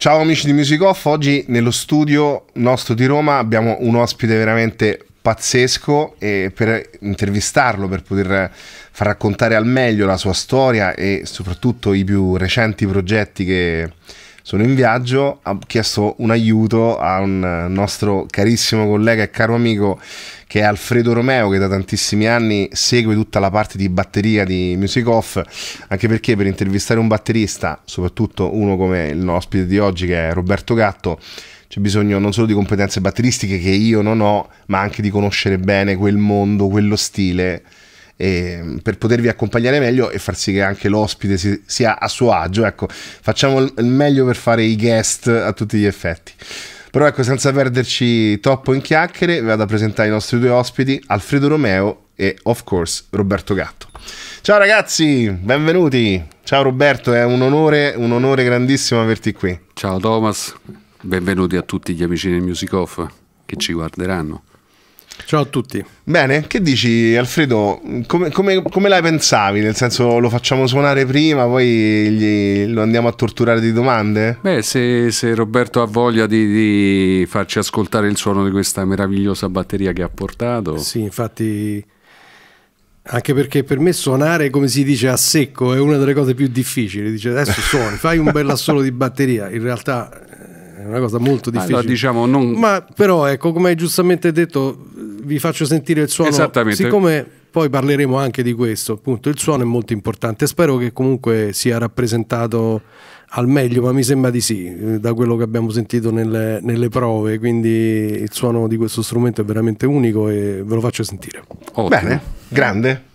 Ciao amici di Music Off, oggi nello studio nostro di Roma abbiamo un ospite veramente pazzesco e per intervistarlo, per poter far raccontare al meglio la sua storia e soprattutto i più recenti progetti che sono in viaggio, ho chiesto un aiuto a un nostro carissimo collega e caro amico che è Alfredo Romeo che da tantissimi anni segue tutta la parte di batteria di Music Off, anche perché per intervistare un batterista, soprattutto uno come il nostro ospite di oggi che è Roberto Gatto, c'è bisogno non solo di competenze batteristiche che io non ho, ma anche di conoscere bene quel mondo, quello stile eh, per potervi accompagnare meglio e far sì che anche l'ospite si, sia a suo agio. Ecco, facciamo il meglio per fare i guest a tutti gli effetti. Però ecco, senza perderci troppo in chiacchiere, vado a presentare i nostri due ospiti, Alfredo Romeo e of course Roberto Gatto. Ciao ragazzi, benvenuti. Ciao Roberto, è un onore, un onore grandissimo averti qui. Ciao Thomas, benvenuti a tutti gli amici del Music Off che ci guarderanno. Ciao a tutti. Bene, che dici Alfredo? Come, come, come la pensavi? Nel senso lo facciamo suonare prima, poi gli, lo andiamo a torturare di domande? Beh, se, se Roberto ha voglia di, di, farci ascoltare il suono di questa meravigliosa batteria che ha portato. Sì, infatti, anche perché per me suonare, come si dice, a secco è una delle cose più difficili. Dice adesso suoni, fai un bel assolo di batteria. In realtà eh, è una cosa molto ah, difficile. Allora, diciamo, non... Ma però, ecco, come hai giustamente detto vi faccio sentire il suono. Esattamente. Siccome poi parleremo anche di questo, appunto, il suono è molto importante. Spero che comunque sia rappresentato al meglio, ma mi sembra di sì, eh, da quello che abbiamo sentito nelle, nelle prove. Quindi il suono di questo strumento è veramente unico e ve lo faccio sentire. Ottimo. Bene, grande.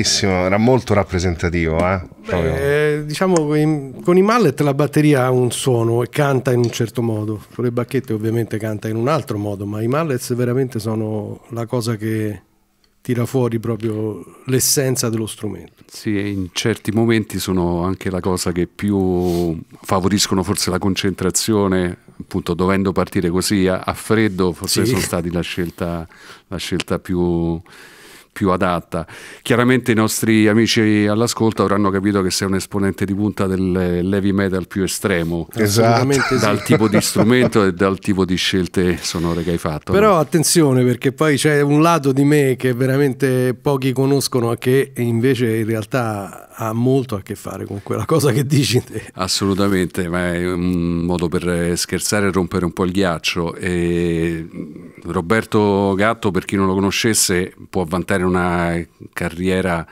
bellissimo, era molto rappresentativo. Eh? Beh, eh, diciamo con i mallet la batteria ha un suono e canta in un certo modo, con le bacchette ovviamente canta in un altro modo, ma i mallets veramente sono la cosa che tira fuori proprio l'essenza dello strumento. Sì, in certi momenti sono anche la cosa che più favoriscono forse la concentrazione, appunto dovendo partire così a, a freddo, forse sì. sono stati la scelta, la scelta più più adatta. Chiaramente i nostri amici all'ascolto avranno capito che sei un esponente di punta del heavy metal più estremo, esatto. sì. dal tipo di strumento e dal tipo di scelte sonore che hai fatto. Però attenzione perché poi c'è un lato di me che veramente pochi conoscono che invece in realtà ha molto a che fare con quella cosa che dici te. Assolutamente, ma è un modo per scherzare e rompere un po' il ghiaccio. E Roberto Gatto, per chi non lo conoscesse, può vantare un una carriera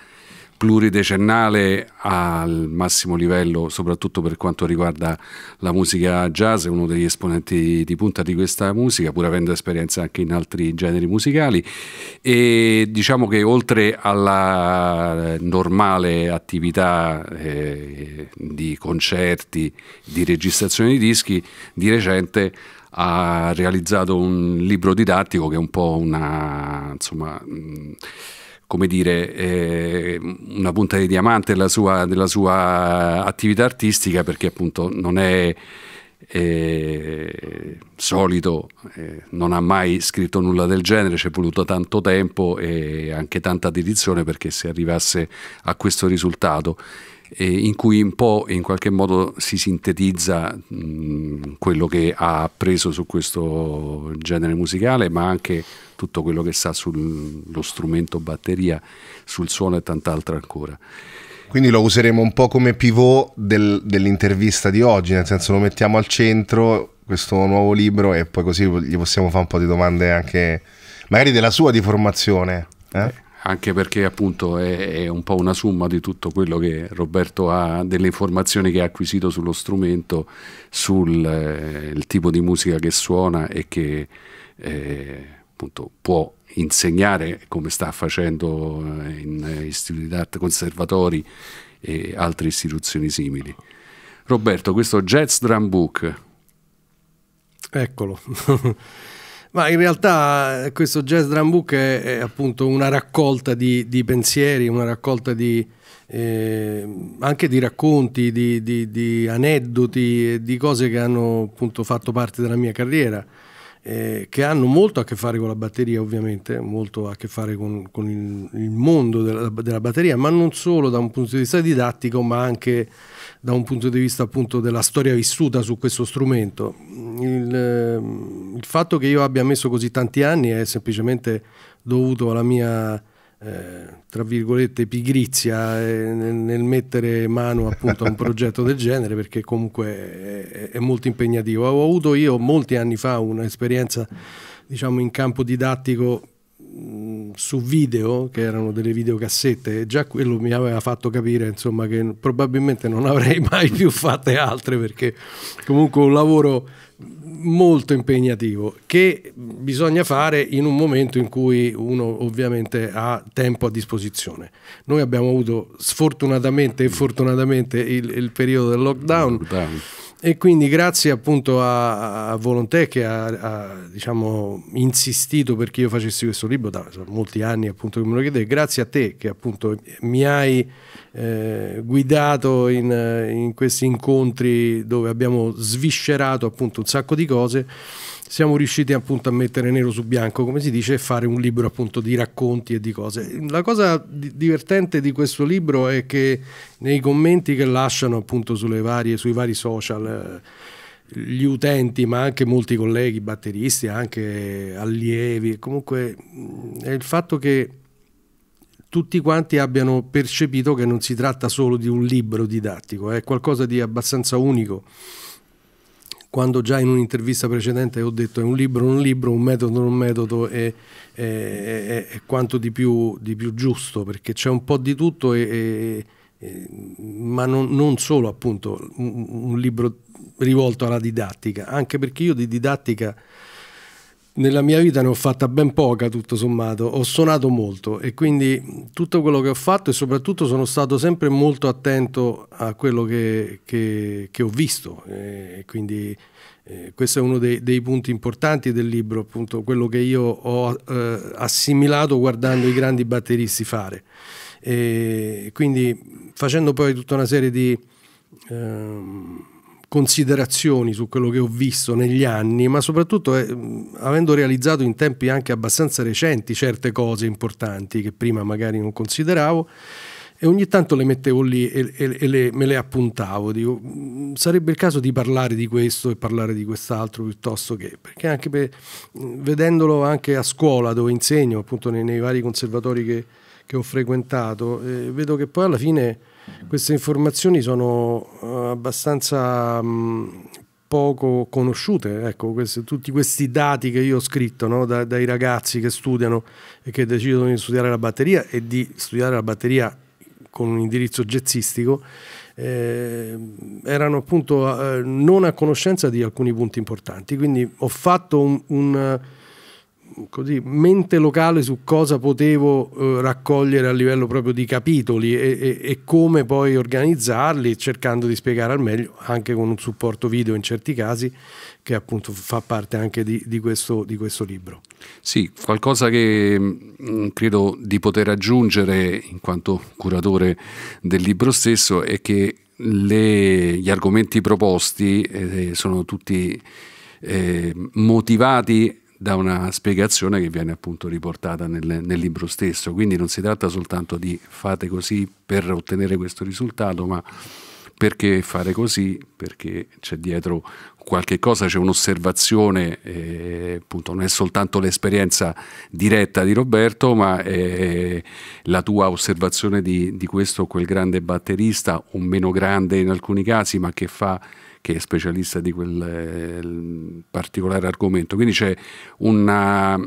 pluridecennale al massimo livello, soprattutto per quanto riguarda la musica jazz, è uno degli esponenti di punta di questa musica, pur avendo esperienza anche in altri generi musicali. E diciamo che oltre alla normale attività eh, di concerti, di registrazione di dischi, di recente ha realizzato un libro didattico che è un po' una insomma come dire, eh, una punta di diamante della sua, della sua, attività artistica perché appunto non è eh, solito, eh, non ha mai scritto nulla del genere, ci è voluto tanto tempo e anche tanta dedizione perché si arrivasse a questo risultato in cui un po' in qualche modo si sintetizza mh, mm, quello che ha appreso su questo genere musicale, ma anche tutto quello che sa sullo strumento batteria, sul suono e tant'altro ancora. Quindi lo useremo un po' come pivot del, dell'intervista di oggi, nel senso lo mettiamo al centro questo nuovo libro e poi così gli possiamo fare un po' di domande anche magari della sua di formazione. Eh? eh anche perché appunto è, è, un po' una somma di tutto quello che Roberto ha, delle informazioni che ha acquisito sullo strumento, sul eh, tipo di musica che suona e che eh, appunto può insegnare come sta facendo eh, in eh, istituti d'arte, conservatori e altre istituzioni simili. Roberto, questo Jazz Drum Book. Eccolo. Ma in realtà eh, questo Jazz Drum Book è, è appunto una raccolta di, di, pensieri, una raccolta di, eh, anche di racconti, di, di, di aneddoti, di cose che hanno appunto fatto parte della mia carriera eh, che hanno molto a che fare con la batteria ovviamente, molto a che fare con, con il, il, mondo della, della, batteria, ma non solo da un punto di vista didattico, ma anche da un punto di vista appunto della storia vissuta su questo strumento. Il, ehm, il fatto che io abbia messo così tanti anni è semplicemente dovuto alla mia eh, tra virgolette pigrizia eh, nel, nel, mettere mano appunto a un progetto del genere perché comunque è, è molto impegnativo. Ho avuto io molti anni fa un'esperienza diciamo in campo didattico Mm, su video, che erano delle videocassette, e già quello mi aveva fatto capire insomma, che probabilmente non avrei mai più fatte altre perché comunque un lavoro molto impegnativo che bisogna fare in un momento in cui uno ovviamente ha tempo a disposizione. Noi abbiamo avuto sfortunatamente e fortunatamente il, il periodo del lockdown. lockdown e quindi grazie appunto a, a Volontè che ha, ha diciamo, insistito perché io facessi questo libro da molti anni appunto che me lo chiedevi, grazie a te che appunto mi hai eh, guidato in, in questi incontri dove abbiamo sviscerato appunto un sacco di cose siamo riusciti appunto a mettere nero su bianco, come si dice, e fare un libro appunto di racconti e di cose. La cosa divertente di questo libro è che nei commenti che lasciano appunto varie, sui vari social eh, gli utenti, ma anche molti colleghi, batteristi, anche allievi, comunque è il fatto che tutti quanti abbiano percepito che non si tratta solo di un libro didattico, è qualcosa di abbastanza unico quando già in un'intervista precedente ho detto è un libro un libro, un metodo un metodo è, è, è, è quanto di più, di più, giusto perché c'è un po' di tutto e, e, ma non, non, solo appunto un, un libro rivolto alla didattica anche perché io di didattica nella mia vita ne ho fatta ben poca, tutto sommato, ho suonato molto e quindi tutto quello che ho fatto e soprattutto sono stato sempre molto attento a quello che, che, che ho visto. E eh, quindi eh, questo è uno dei, dei, punti importanti del libro, appunto quello che io ho eh, assimilato guardando i grandi batteristi fare. E eh, quindi facendo poi tutta una serie di... Ehm, considerazioni su quello che ho visto negli anni, ma soprattutto eh, avendo realizzato in tempi anche abbastanza recenti certe cose importanti che prima magari non consideravo e ogni tanto le mettevo lì e, e, e le, me le appuntavo, dico mm, sarebbe il caso di parlare di questo e parlare di quest'altro piuttosto che, perché anche per, mm, vedendolo anche a scuola dove insegno, appunto nei, nei vari conservatori che, che ho frequentato, eh, vedo che poi alla fine queste informazioni sono eh, abbastanza mm, poco conosciute, ecco, questi, tutti questi dati che io ho scritto no? da, dai ragazzi che studiano e che decidono di studiare la batteria e di studiare la batteria con un indirizzo jazzistico, eh, erano appunto eh, non a conoscenza di alcuni punti importanti. Quindi ho fatto un, un così, mente locale su cosa potevo eh, raccogliere a livello proprio di capitoli e, e, e, come poi organizzarli, cercando di spiegare al meglio, anche con un supporto video in certi casi, che appunto fa parte anche di, di, questo, di questo, libro. Sì, qualcosa che mm, credo di poter aggiungere in quanto curatore del libro stesso è che le, gli argomenti proposti eh, sono tutti eh, motivati da una spiegazione che viene appunto riportata nel, nel, libro stesso. Quindi non si tratta soltanto di fate così per ottenere questo risultato, ma perché fare così? Perché c'è dietro qualche cosa, c'è un'osservazione, eh, appunto non è soltanto l'esperienza diretta di Roberto, ma è la tua osservazione di, di questo o quel grande batterista, o meno grande in alcuni casi, ma che fa che è specialista di quel eh, particolare argomento. Quindi c'è una,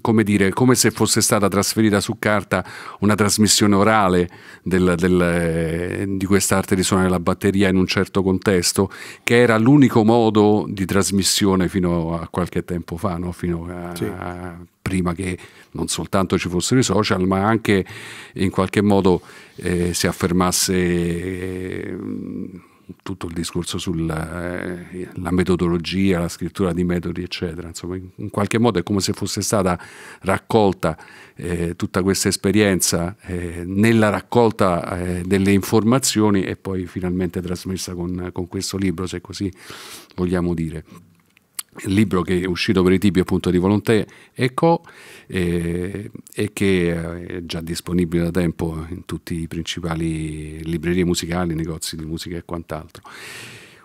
come dire, come se fosse stata trasferita su carta una trasmissione orale del, del, eh, di quest'arte di suonare la batteria in un certo contesto, che era l'unico modo di trasmissione fino a qualche tempo fa, no? fino a, sì. a prima che non soltanto ci fossero i social, ma anche in qualche modo eh, si affermasse eh, tutto il discorso sulla eh, metodologia, la scrittura di metodi, eccetera. Insomma, in, qualche modo è come se fosse stata raccolta eh, tutta questa esperienza eh, nella raccolta eh, delle informazioni e poi finalmente trasmessa con, con questo libro, se così vogliamo dire il libro che è uscito per i tipi appunto di Volonté e Co e, e, che eh, è già disponibile da tempo in tutti i principali librerie musicali, negozi di musica e quant'altro.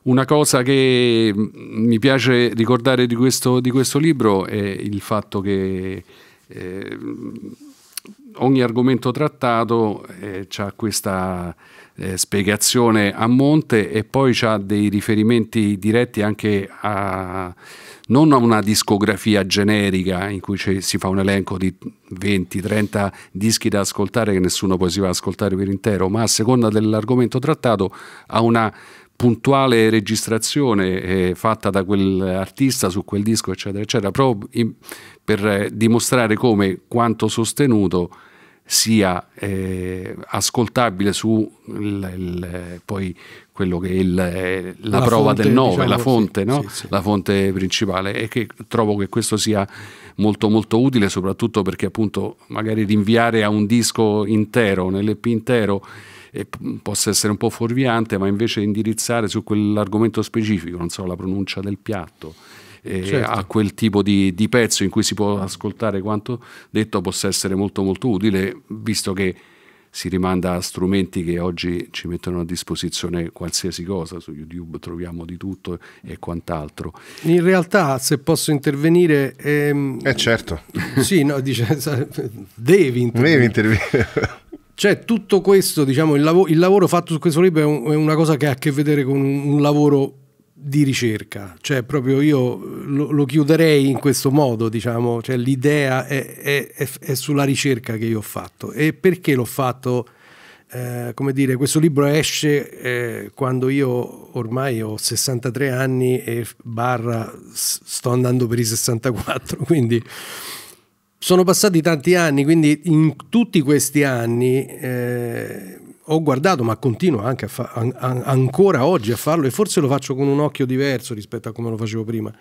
Una cosa che mm, mi piace ricordare di questo, di questo libro è il fatto che eh, ogni argomento trattato eh, ha questa eh, spiegazione a monte e poi ha dei riferimenti diretti anche a non a una discografia generica in cui si fa un elenco di 20-30 dischi da ascoltare che nessuno poi si va ad ascoltare per intero, ma a seconda dell'argomento trattato a una puntuale registrazione eh, fatta da quell'artista su quel disco, eccetera, eccetera, proprio in, per eh, dimostrare come quanto sostenuto sia eh, ascoltabile su il, il, poi quello che è il, eh, la, la, prova fonte, del 9, diciamo la, fonte, no? sì, sì. la fonte principale e che trovo che questo sia molto molto utile soprattutto perché appunto magari rinviare a un disco intero, un LP intero eh, possa essere un po' fuorviante ma invece indirizzare su quell'argomento specifico, non so, la pronuncia del piatto eh, certo. a quel tipo di, di, pezzo in cui si può ascoltare quanto detto possa essere molto molto utile, visto che si rimanda a strumenti che oggi ci mettono a disposizione qualsiasi cosa, su YouTube troviamo di tutto e quant'altro. In realtà, se posso intervenire... Ehm, eh certo. Sì, no, dice, devi intervenire. Devi intervenire. Cioè, tutto questo, diciamo, il, lav il, lavoro fatto su questo libro è, un, è, una cosa che ha a che vedere con un, un lavoro di ricerca, cioè proprio io eh, lo, lo chiuderei in questo modo, diciamo, cioè, l'idea è, è, è, sulla ricerca che io ho fatto e perché l'ho fatto, eh, come dire, questo libro esce eh, quando io ormai ho 63 anni e barra sto andando per i 64, quindi sono passati tanti anni, quindi in tutti questi anni... Eh, ho guardato, ma continuo anche fa- an- ancora oggi a farlo e forse lo faccio con un occhio diverso rispetto a come lo facevo prima.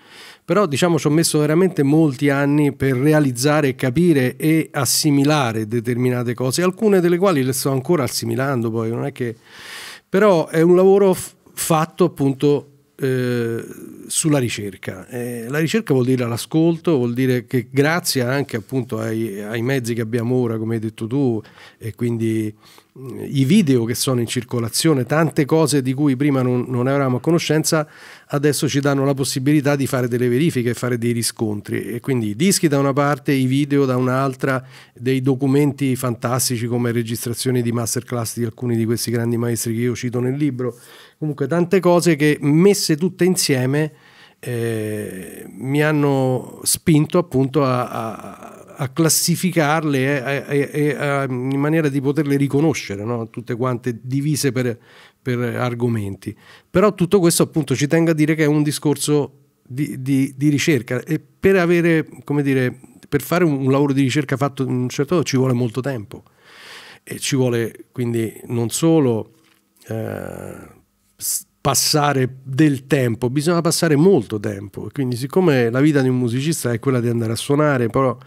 Però diciamo ci ho messo veramente molti anni per realizzare, capire e assimilare determinate cose, alcune delle quali le sto ancora assimilando poi, non è che... Però è un lavoro f- fatto appunto eh, sulla ricerca. Eh, la ricerca vuol dire l'ascolto, vuol dire che grazie anche appunto ai, ai mezzi che abbiamo ora, come hai detto tu, e quindi i video che sono in circolazione, tante cose di cui prima non, non, eravamo a conoscenza, adesso ci danno la possibilità di fare delle verifiche e fare dei riscontri. E quindi i dischi da una parte, i video da un'altra, dei documenti fantastici come registrazioni di masterclass di alcuni di questi grandi maestri che io cito nel libro. Comunque tante cose che messe tutte insieme eh, mi hanno spinto appunto a, a a classificarle e, e, e a, in maniera di poterle riconoscere, no? tutte quante divise per, per, argomenti. Però tutto questo appunto ci tengo a dire che è un discorso di, di, di ricerca e per, avere, come dire, per fare un, un, lavoro di ricerca fatto in un certo modo ci vuole molto tempo e ci vuole quindi non solo... Eh, passare del tempo, bisogna passare molto tempo. Quindi, siccome la vita di un musicista è quella di andare a suonare, però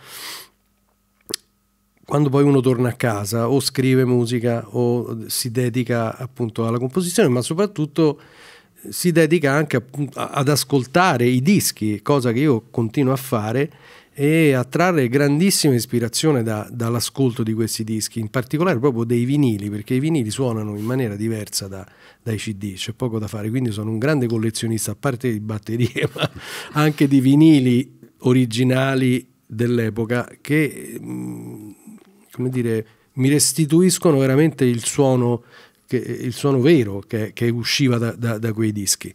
quando poi uno torna a casa o scrive musica o si dedica appunto alla composizione, ma soprattutto si dedica anche ad ascoltare i dischi, cosa che io continuo a fare e a trarre grandissima ispirazione da, dall'ascolto di questi dischi, in particolare proprio dei vinili, perché i vinili suonano in maniera diversa da, dai CD, c'è poco da fare, quindi sono un grande collezionista, a parte di batterie, ma anche di vinili originali dell'epoca che mh, mm, come dire, mi restituiscono veramente il suono, che, il suono vero che, che usciva da, da, da, quei dischi.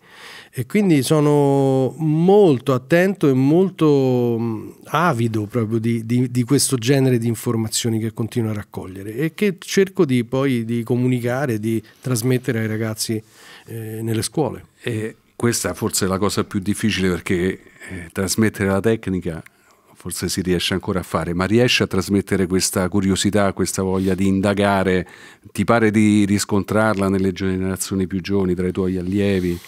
E quindi sono molto attento e molto mm, avido proprio di, di, di questo genere di informazioni che continuo a raccogliere e che cerco di poi di comunicare, di trasmettere ai ragazzi eh, nelle scuole. E questa forse è la cosa più difficile perché eh, trasmettere la tecnica forse si riesce ancora a fare, ma riesce a trasmettere questa curiosità, questa voglia di indagare? Ti pare di riscontrarla nelle generazioni più giovani, tra i tuoi allievi?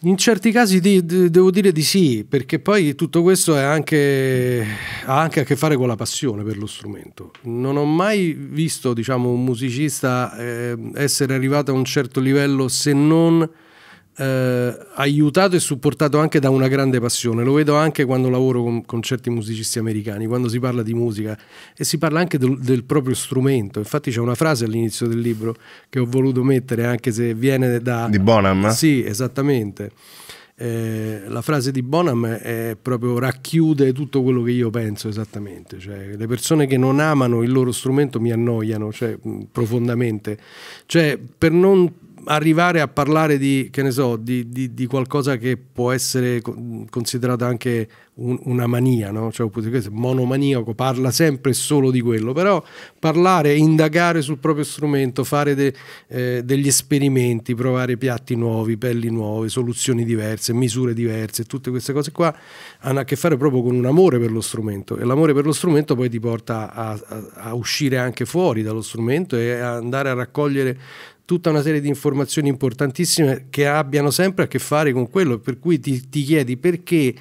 In certi casi di, di, devo dire di sì, perché poi tutto questo anche, ha anche a che fare con la passione per lo strumento. Non ho mai visto diciamo, un musicista eh, essere arrivato a un certo livello se non eh, aiutato e supportato anche da una grande passione. Lo vedo anche quando lavoro con, con certi musicisti americani, quando si parla di musica e si parla anche del, del proprio strumento. Infatti c'è una frase all'inizio del libro che ho voluto mettere, anche se viene da... Di Bonham? Sì, esattamente. Eh, la frase di Bonham è proprio racchiude tutto quello che io penso esattamente, cioè, le persone che non amano il loro strumento mi annoiano cioè, profondamente, cioè, per non arrivare a parlare di, che ne so, di, di, di qualcosa che può essere considerata anche un, una mania, no? cioè, monomaniaco, parla sempre solo di quello, però parlare, indagare sul proprio strumento, fare de, eh, degli esperimenti, provare piatti nuovi, pelli nuove, soluzioni diverse, misure diverse, tutte queste cose qua hanno a che fare proprio con un amore per lo strumento e l'amore per lo strumento poi ti porta a, a, a uscire anche fuori dallo strumento e a andare a raccogliere tutta una serie di informazioni importantissime che abbiano sempre a che fare con quello, per cui ti, ti chiedi perché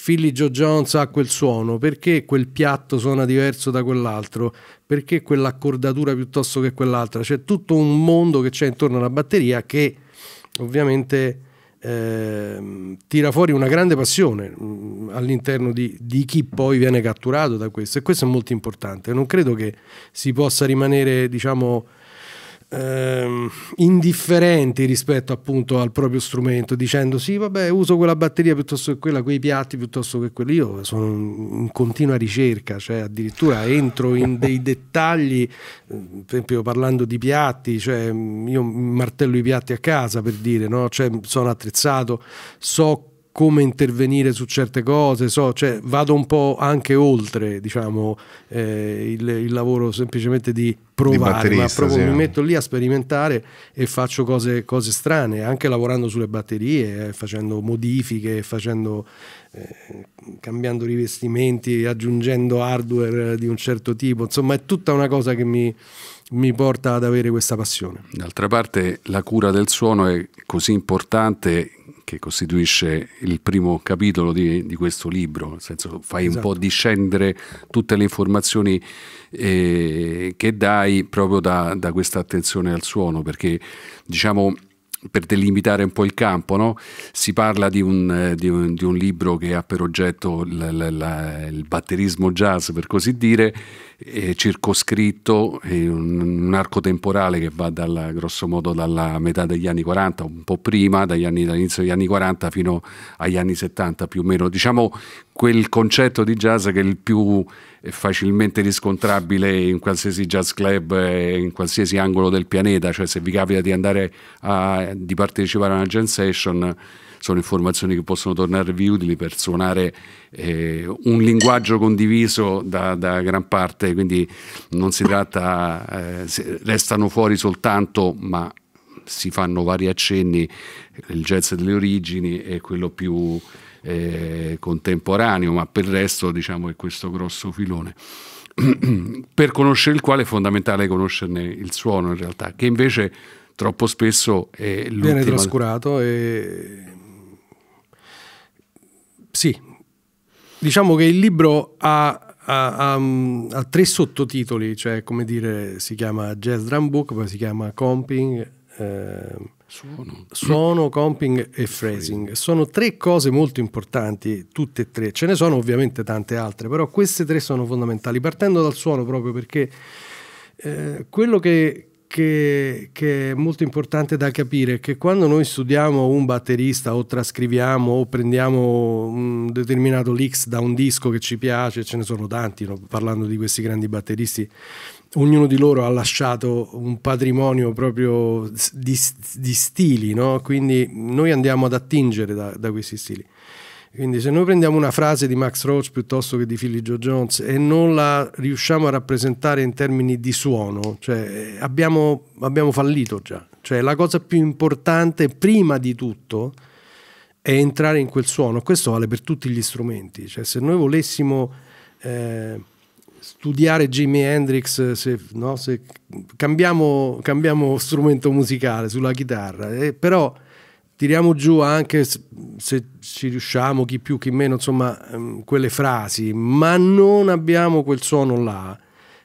Philly Joe Jones ha quel suono, perché quel piatto suona diverso da quell'altro, perché quell'accordatura piuttosto che quell'altra, c'è tutto un mondo che c'è intorno alla batteria che ovviamente eh, tira fuori una grande passione mm, all'interno di, di, chi poi viene catturato da questo e questo è molto importante, non credo che si possa rimanere diciamo ehm, indifferenti rispetto appunto al proprio strumento, dicendo sì, vabbè, uso quella batteria piuttosto che quella, quei piatti piuttosto che quelli. Io sono in continua ricerca, cioè addirittura entro in dei dettagli, eh, per esempio parlando di piatti, cioè io martello i piatti a casa per dire, no? cioè, sono attrezzato, so come intervenire su certe cose, so, cioè, vado un po' anche oltre diciamo, eh, il, il, lavoro semplicemente di provare, di ma proprio sì. mi metto lì a sperimentare e faccio cose, cose strane, anche lavorando sulle batterie, eh, facendo modifiche, facendo, eh, cambiando rivestimenti, aggiungendo hardware di un certo tipo, insomma è tutta una cosa che mi, mi porta ad avere questa passione. D'altra parte la cura del suono è così importante che costituisce il primo capitolo di, di questo libro, nel senso fai esatto. un po' esatto. discendere tutte le informazioni eh, che dai proprio da, da, questa attenzione al suono, perché diciamo per delimitare un po' il campo, no? si parla di un, di, un, di un, libro che ha per oggetto il, il, il batterismo jazz, per così dire, è circoscritto, in un, un, arco temporale che va dalla, grosso modo dalla metà degli anni 40, un po' prima, anni, dall'inizio degli anni 40 fino agli anni 70 più o meno. Diciamo quel concetto di jazz che è il più eh, facilmente riscontrabile in qualsiasi jazz club, in qualsiasi angolo del pianeta, cioè se vi capita di andare a, di partecipare a una jam session sono informazioni che possono tornarvi utili per suonare eh, un linguaggio condiviso da, da, gran parte, quindi non si tratta, eh, restano fuori soltanto, ma si fanno vari accenni, il jazz delle origini e quello più eh, contemporaneo, ma per il resto diciamo è questo grosso filone. per conoscere il quale è fondamentale conoscerne il suono in realtà, che invece troppo spesso è l'ultima... Viene trascurato e sì, diciamo che il libro ha, ha, ha, mm, ha, tre sottotitoli, cioè come dire, si chiama Jazz Drum Book, poi si chiama Comping. Ehm, suono. Suono, comping e phrasing. Sono tre cose molto importanti, tutte e tre. Ce ne sono ovviamente tante altre, però queste tre sono fondamentali. Partendo dal suono proprio perché eh, quello che, che, che, è molto importante da capire, è che quando noi studiamo un batterista o trascriviamo o prendiamo un determinato licks da un disco che ci piace, ce ne sono tanti, no? parlando di questi grandi batteristi, ognuno di loro ha lasciato un patrimonio proprio di, di stili, no? quindi noi andiamo ad attingere da, da questi stili. Quindi se noi prendiamo una frase di Max Roach piuttosto che di Philly Joe Jones e non la riusciamo a rappresentare in termini di suono, cioè eh, abbiamo, abbiamo fallito già. Cioè la cosa più importante prima di tutto è entrare in quel suono. Questo vale per tutti gli strumenti. Cioè se noi volessimo eh, studiare Jimi Hendrix, se, no, se cambiamo, cambiamo, strumento musicale sulla chitarra, eh, però tiriamo giù anche se ci riusciamo, chi più, chi meno, insomma, ehm, quelle frasi, ma non abbiamo quel suono là.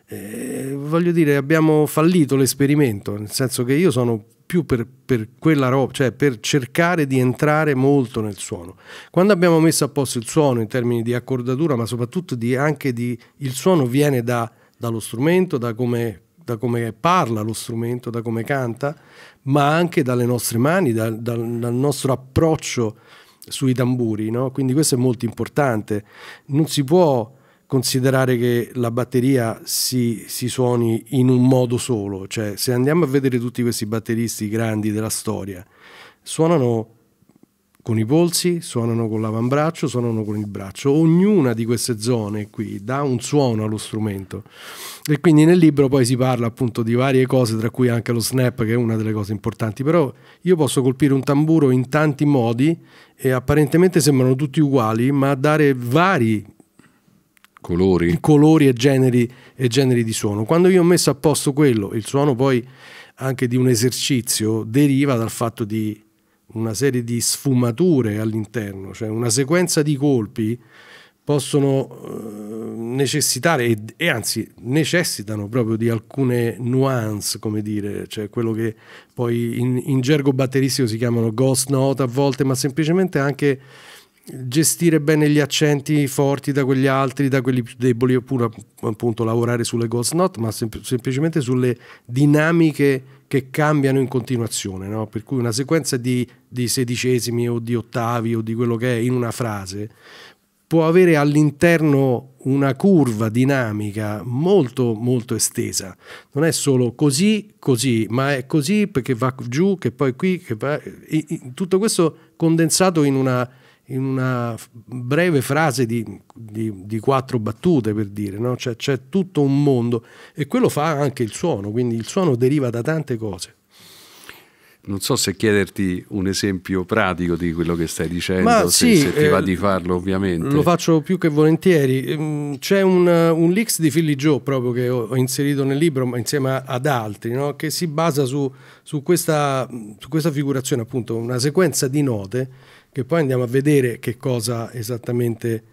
Eh, voglio dire, abbiamo fallito l'esperimento, nel senso che io sono più per, per quella roba, cioè per cercare di entrare molto nel suono. Quando abbiamo messo a posto il suono in termini di accordatura, ma soprattutto di, anche di... il suono viene da, dallo strumento, da come da come parla lo strumento, da come canta, ma anche dalle nostre mani, da, da, dal nostro approccio sui tamburi. No? Quindi questo è molto importante. Non si può considerare che la batteria si, si, suoni in un modo solo, cioè se andiamo a vedere tutti questi batteristi grandi della storia, suonano con i polsi, suonano con l'avambraccio, suonano con il braccio. Ognuna di queste zone qui dà un suono allo strumento. E quindi nel libro poi si parla appunto di varie cose, tra cui anche lo snap, che è una delle cose importanti. Però io posso colpire un tamburo in tanti modi e apparentemente sembrano tutti uguali, ma dare vari colori, colori e, generi, e generi di suono. Quando io ho messo a posto quello, il suono poi anche di un esercizio deriva dal fatto di una serie di sfumature all'interno, cioè una sequenza di colpi possono eh, necessitare e, e, anzi necessitano proprio di alcune nuance, come dire, cioè quello che poi in, in gergo batteristico si chiamano ghost note a volte, ma semplicemente anche gestire bene gli accenti forti da quegli altri, da quelli più deboli, oppure appunto lavorare sulle ghost note, ma sem semplicemente sulle dinamiche che cambiano in continuazione, no? per cui una sequenza di, di, sedicesimi o di ottavi o di quello che è in una frase può avere all'interno una curva dinamica molto molto estesa. Non è solo così, così, ma è così perché va giù, che poi qui, che va... tutto questo condensato in una in una breve frase di, di, di quattro battute, per dire, no? c'è, c'è tutto un mondo e quello fa anche il suono, quindi il suono deriva da tante cose. Non so se chiederti un esempio pratico di quello che stai dicendo, Ma se, sì, se ti va eh, di farlo ovviamente. Lo faccio più che volentieri. Mm, c'è un, un leaks di Philly Joe proprio che ho, inserito nel libro ma insieme ad altri, no? che si basa su, su, questa, su questa figurazione, appunto, una sequenza di note che poi andiamo a vedere che cosa esattamente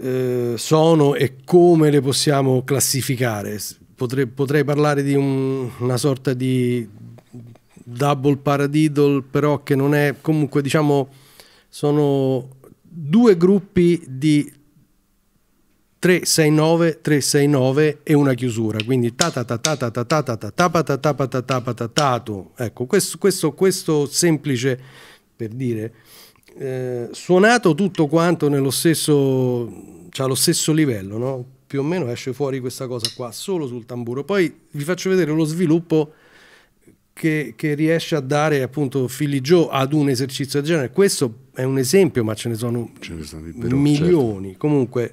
eh, sono e come le possiamo classificare. Potrei, potrei parlare di un, una sorta di double paradiddle, però che non è comunque, diciamo, sono due gruppi di 369 369 e una chiusura quindi ecco questo, questo, questo semplice per dire, eh, suonato tutto quanto nello stesso, cioè allo stesso livello, no? più o meno esce fuori questa cosa qua, solo sul tamburo. Poi vi faccio vedere lo sviluppo che, che riesce a dare appunto Philly Joe ad un esercizio del genere. Questo è un esempio, ma ce ne sono ce ne milioni. Certo. Comunque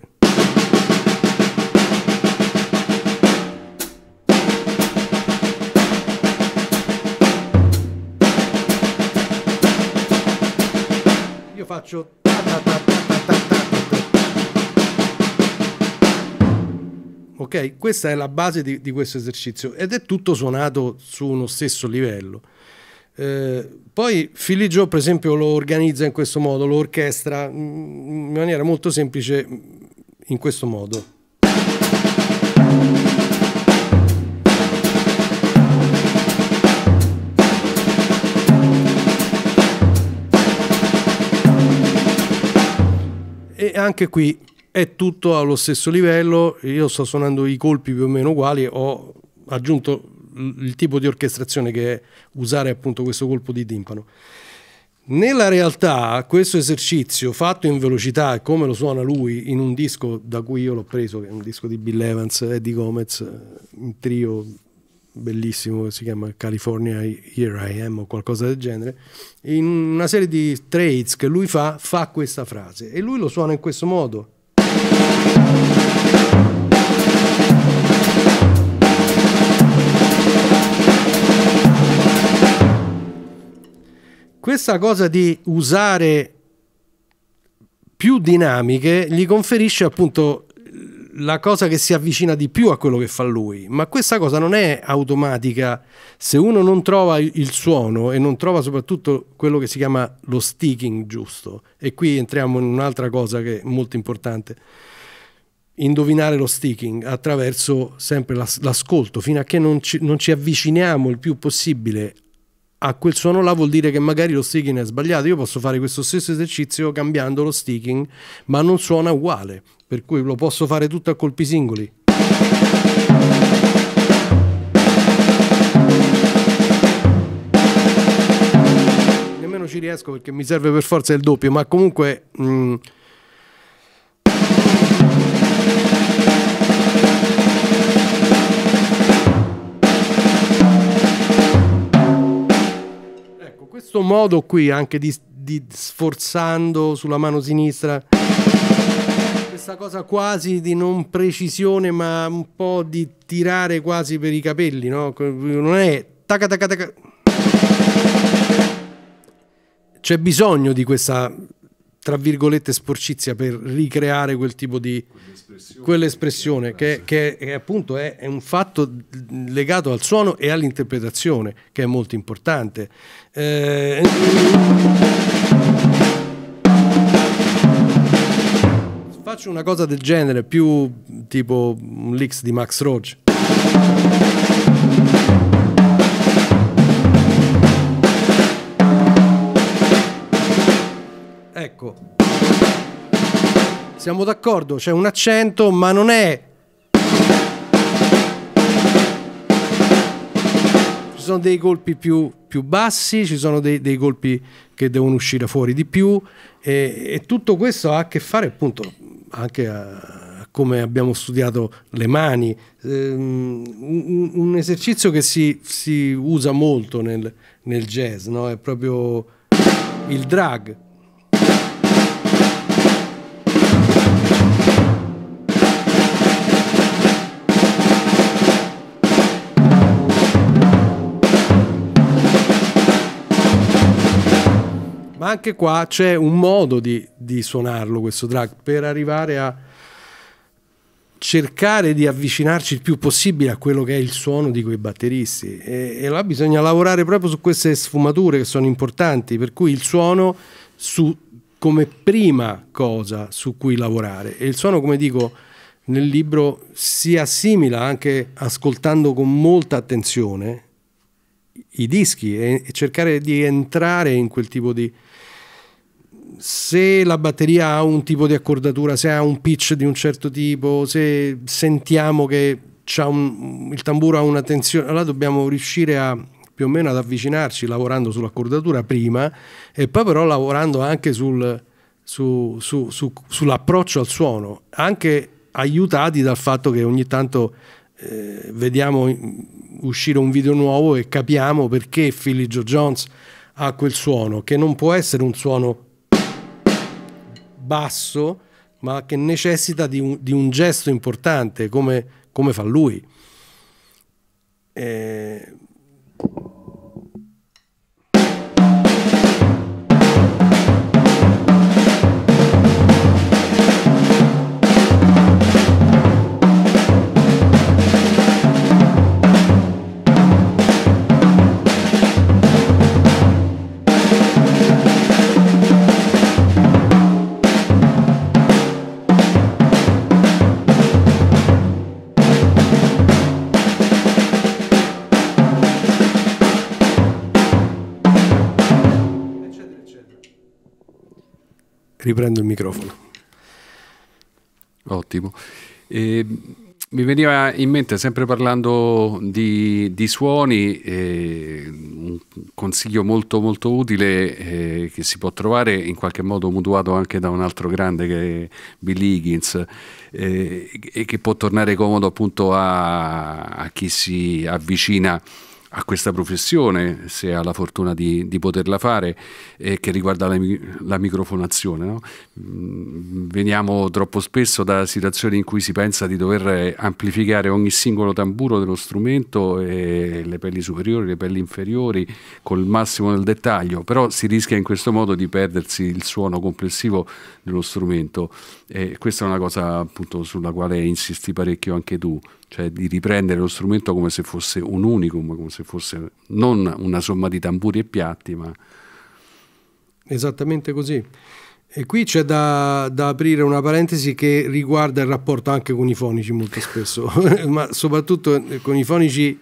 faccio... Ok? Questa è la base di, di questo esercizio ed è tutto suonato su uno stesso livello. Eh, poi Philly Joe, per esempio, lo organizza in questo modo, lo orchestra mm, in maniera molto semplice in questo modo. anche qui è tutto allo stesso livello, io sto suonando i colpi più o meno uguali, ho aggiunto il tipo di orchestrazione che è usare appunto questo colpo di timpano. Nella realtà questo esercizio fatto in velocità e come lo suona lui in un disco da cui io l'ho preso, che è un disco di Bill Evans, Eddie Gomez, eh, in trio bellissimo si chiama California Here I Am o qualcosa del genere, in una serie di trades che lui fa, fa questa frase e lui lo suona in questo modo. Questa cosa di usare più dinamiche gli conferisce appunto la cosa che si avvicina di più a quello che fa lui, ma questa cosa non è automatica se uno non trova il suono e non trova soprattutto quello che si chiama lo sticking giusto. E qui entriamo in un'altra cosa che è molto importante, indovinare lo sticking attraverso sempre l'ascolto, fino a che non ci, non ci avviciniamo il più possibile a quel suono là vuol dire che magari lo sticking è sbagliato. Io posso fare questo stesso esercizio cambiando lo sticking, ma non suona uguale, per cui lo posso fare tutto a colpi singoli. Nemmeno ci riesco perché mi serve per forza il doppio, ma comunque... Mh, mm, questo modo qui anche di, di sforzando sulla mano sinistra questa cosa quasi di non precisione ma un po' di tirare quasi per i capelli no? non è taca taca taca c'è bisogno di questa tra virgolette sporcizia per ricreare quel tipo di quell'espressione, quell'espressione che, eh, che, che, appunto è, è, un fatto legato al suono e all'interpretazione che è molto importante eh... faccio una cosa del genere più tipo un leaks di Max Roach Ecco. Siamo d'accordo, c'è un accento, ma non è ci sono dei colpi più, più bassi, ci sono dei, dei, colpi che devono uscire fuori di più e, e tutto questo ha a che fare appunto anche a, a come abbiamo studiato le mani, ehm, un, un, esercizio che si, si usa molto nel, nel jazz, no? è proprio il drag. Ma anche qua c'è un modo di, di suonarlo questo drag per arrivare a cercare di avvicinarci il più possibile a quello che è il suono di quei batteristi e, e, là bisogna lavorare proprio su queste sfumature che sono importanti, per cui il suono su, come prima cosa su cui lavorare e il suono come dico nel libro si assimila anche ascoltando con molta attenzione i dischi e, e cercare di entrare in quel tipo di, se la batteria ha un tipo di accordatura, se ha un pitch di un certo tipo, se sentiamo che un, il tamburo ha una tensione, allora dobbiamo riuscire a più o meno ad avvicinarci lavorando sull'accordatura prima e poi però lavorando anche sul, su, su, su, sull'approccio al suono, anche aiutati dal fatto che ogni tanto eh, vediamo uscire un video nuovo e capiamo perché Philly Joe Jones ha quel suono, che non può essere un suono basso, ma che necessita di un, di un gesto importante, come, come fa lui. Eh, riprendo il microfono. Ottimo. E, mi veniva in mente, sempre parlando di, di suoni, eh, un consiglio molto molto utile eh, che si può trovare in qualche modo mutuato anche da un altro grande che è Bill Higgins eh, e che può tornare comodo appunto a, a chi si avvicina a questa professione, se ha la fortuna di, di poterla fare, eh, che riguarda la, la microfonazione. No? Mm, veniamo troppo spesso da situazioni in cui si pensa di dover amplificare ogni singolo tamburo dello strumento, le pelli superiori, le pelli inferiori, col massimo del dettaglio, però si rischia in questo modo di perdersi il suono complessivo dello strumento e questa è una cosa appunto sulla quale insisti parecchio anche tu cioè di riprendere lo strumento come se fosse un unicum, come se fosse non una somma di tamburi e piatti, ma... Esattamente così. E qui c'è da, da, aprire una parentesi che riguarda il rapporto anche con i fonici molto spesso, ma soprattutto eh, con i fonici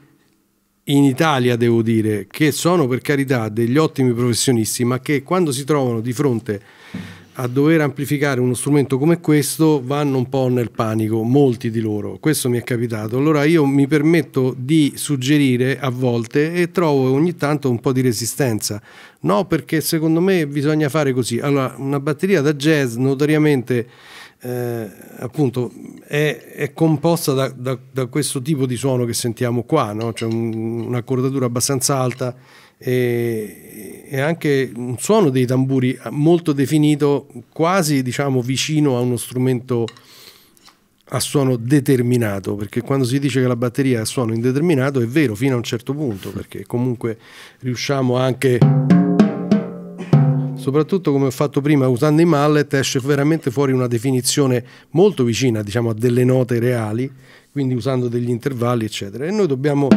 in Italia, devo dire, che sono per carità degli ottimi professionisti, ma che quando si trovano di fronte a dover amplificare uno strumento come questo vanno un po' nel panico, molti di loro, questo mi è capitato. Allora io mi permetto di suggerire a volte e trovo ogni tanto un po' di resistenza. No, perché secondo me bisogna fare così. Allora, una batteria da jazz notoriamente eh, appunto è, è composta da, da, da, questo tipo di suono che sentiamo qua, no? cioè un, un'accordatura abbastanza alta e, e, anche un suono dei tamburi eh, molto definito, quasi diciamo vicino a uno strumento a suono determinato, perché quando si dice che la batteria ha suono indeterminato è vero fino a un certo punto, perché comunque riusciamo anche soprattutto come ho fatto prima usando i mallet esce veramente fuori una definizione molto vicina diciamo a delle note reali quindi usando degli intervalli eccetera e noi dobbiamo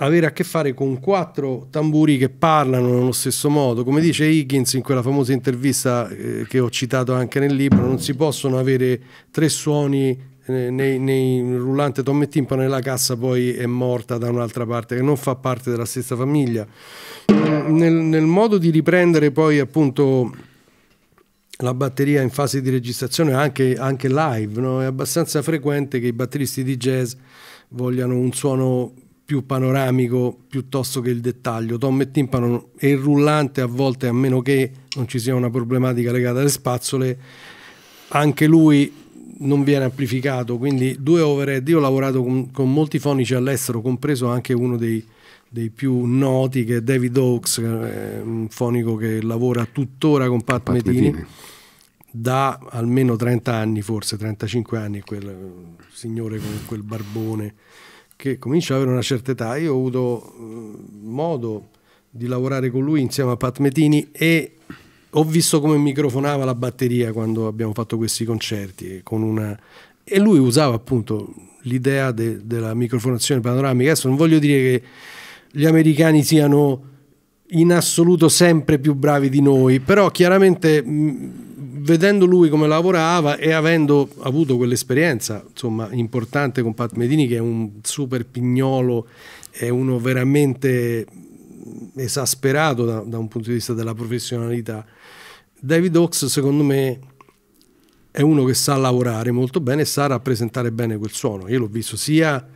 avere a che fare con quattro tamburi che parlano nello stesso modo. Come dice Higgins in quella famosa intervista eh, che ho citato anche nel libro, non si possono avere tre suoni eh, nei, nei rullante tom e timpano e la cassa poi è morta da un'altra parte che non fa parte della stessa famiglia. Nel, nel modo di riprendere poi appunto la batteria in fase di registrazione anche, anche live, no? è abbastanza frequente che i batteristi di jazz vogliano un suono più panoramico piuttosto che il dettaglio. Tom e timpano e il rullante a volte, a meno che non ci sia una problematica legata alle spazzole, anche lui non viene amplificato. Quindi due overhead, io ho lavorato con, con molti fonici all'estero, compreso anche uno dei, dei, più noti che è David Oaks, un fonico che lavora tuttora con Pat, Pat Metini. Metini da almeno 30 anni, forse 35 anni, quel eh, signore con quel barbone che comincia ad avere una certa età, io ho avuto mm, modo di lavorare con lui insieme a Pat Metini e ho visto come microfonava la batteria quando abbiamo fatto questi concerti una... e lui usava appunto l'idea de della microfonazione panoramica. Adesso non voglio dire che gli americani siano in assoluto sempre più bravi di noi, però chiaramente mm, vedendo lui come lavorava e avendo avuto quell'esperienza insomma, importante con Pat Medini che è un super pignolo, è uno veramente esasperato da, da un punto di vista della professionalità. David Ox secondo me è uno che sa lavorare molto bene e sa rappresentare bene quel suono. Io l'ho visto sia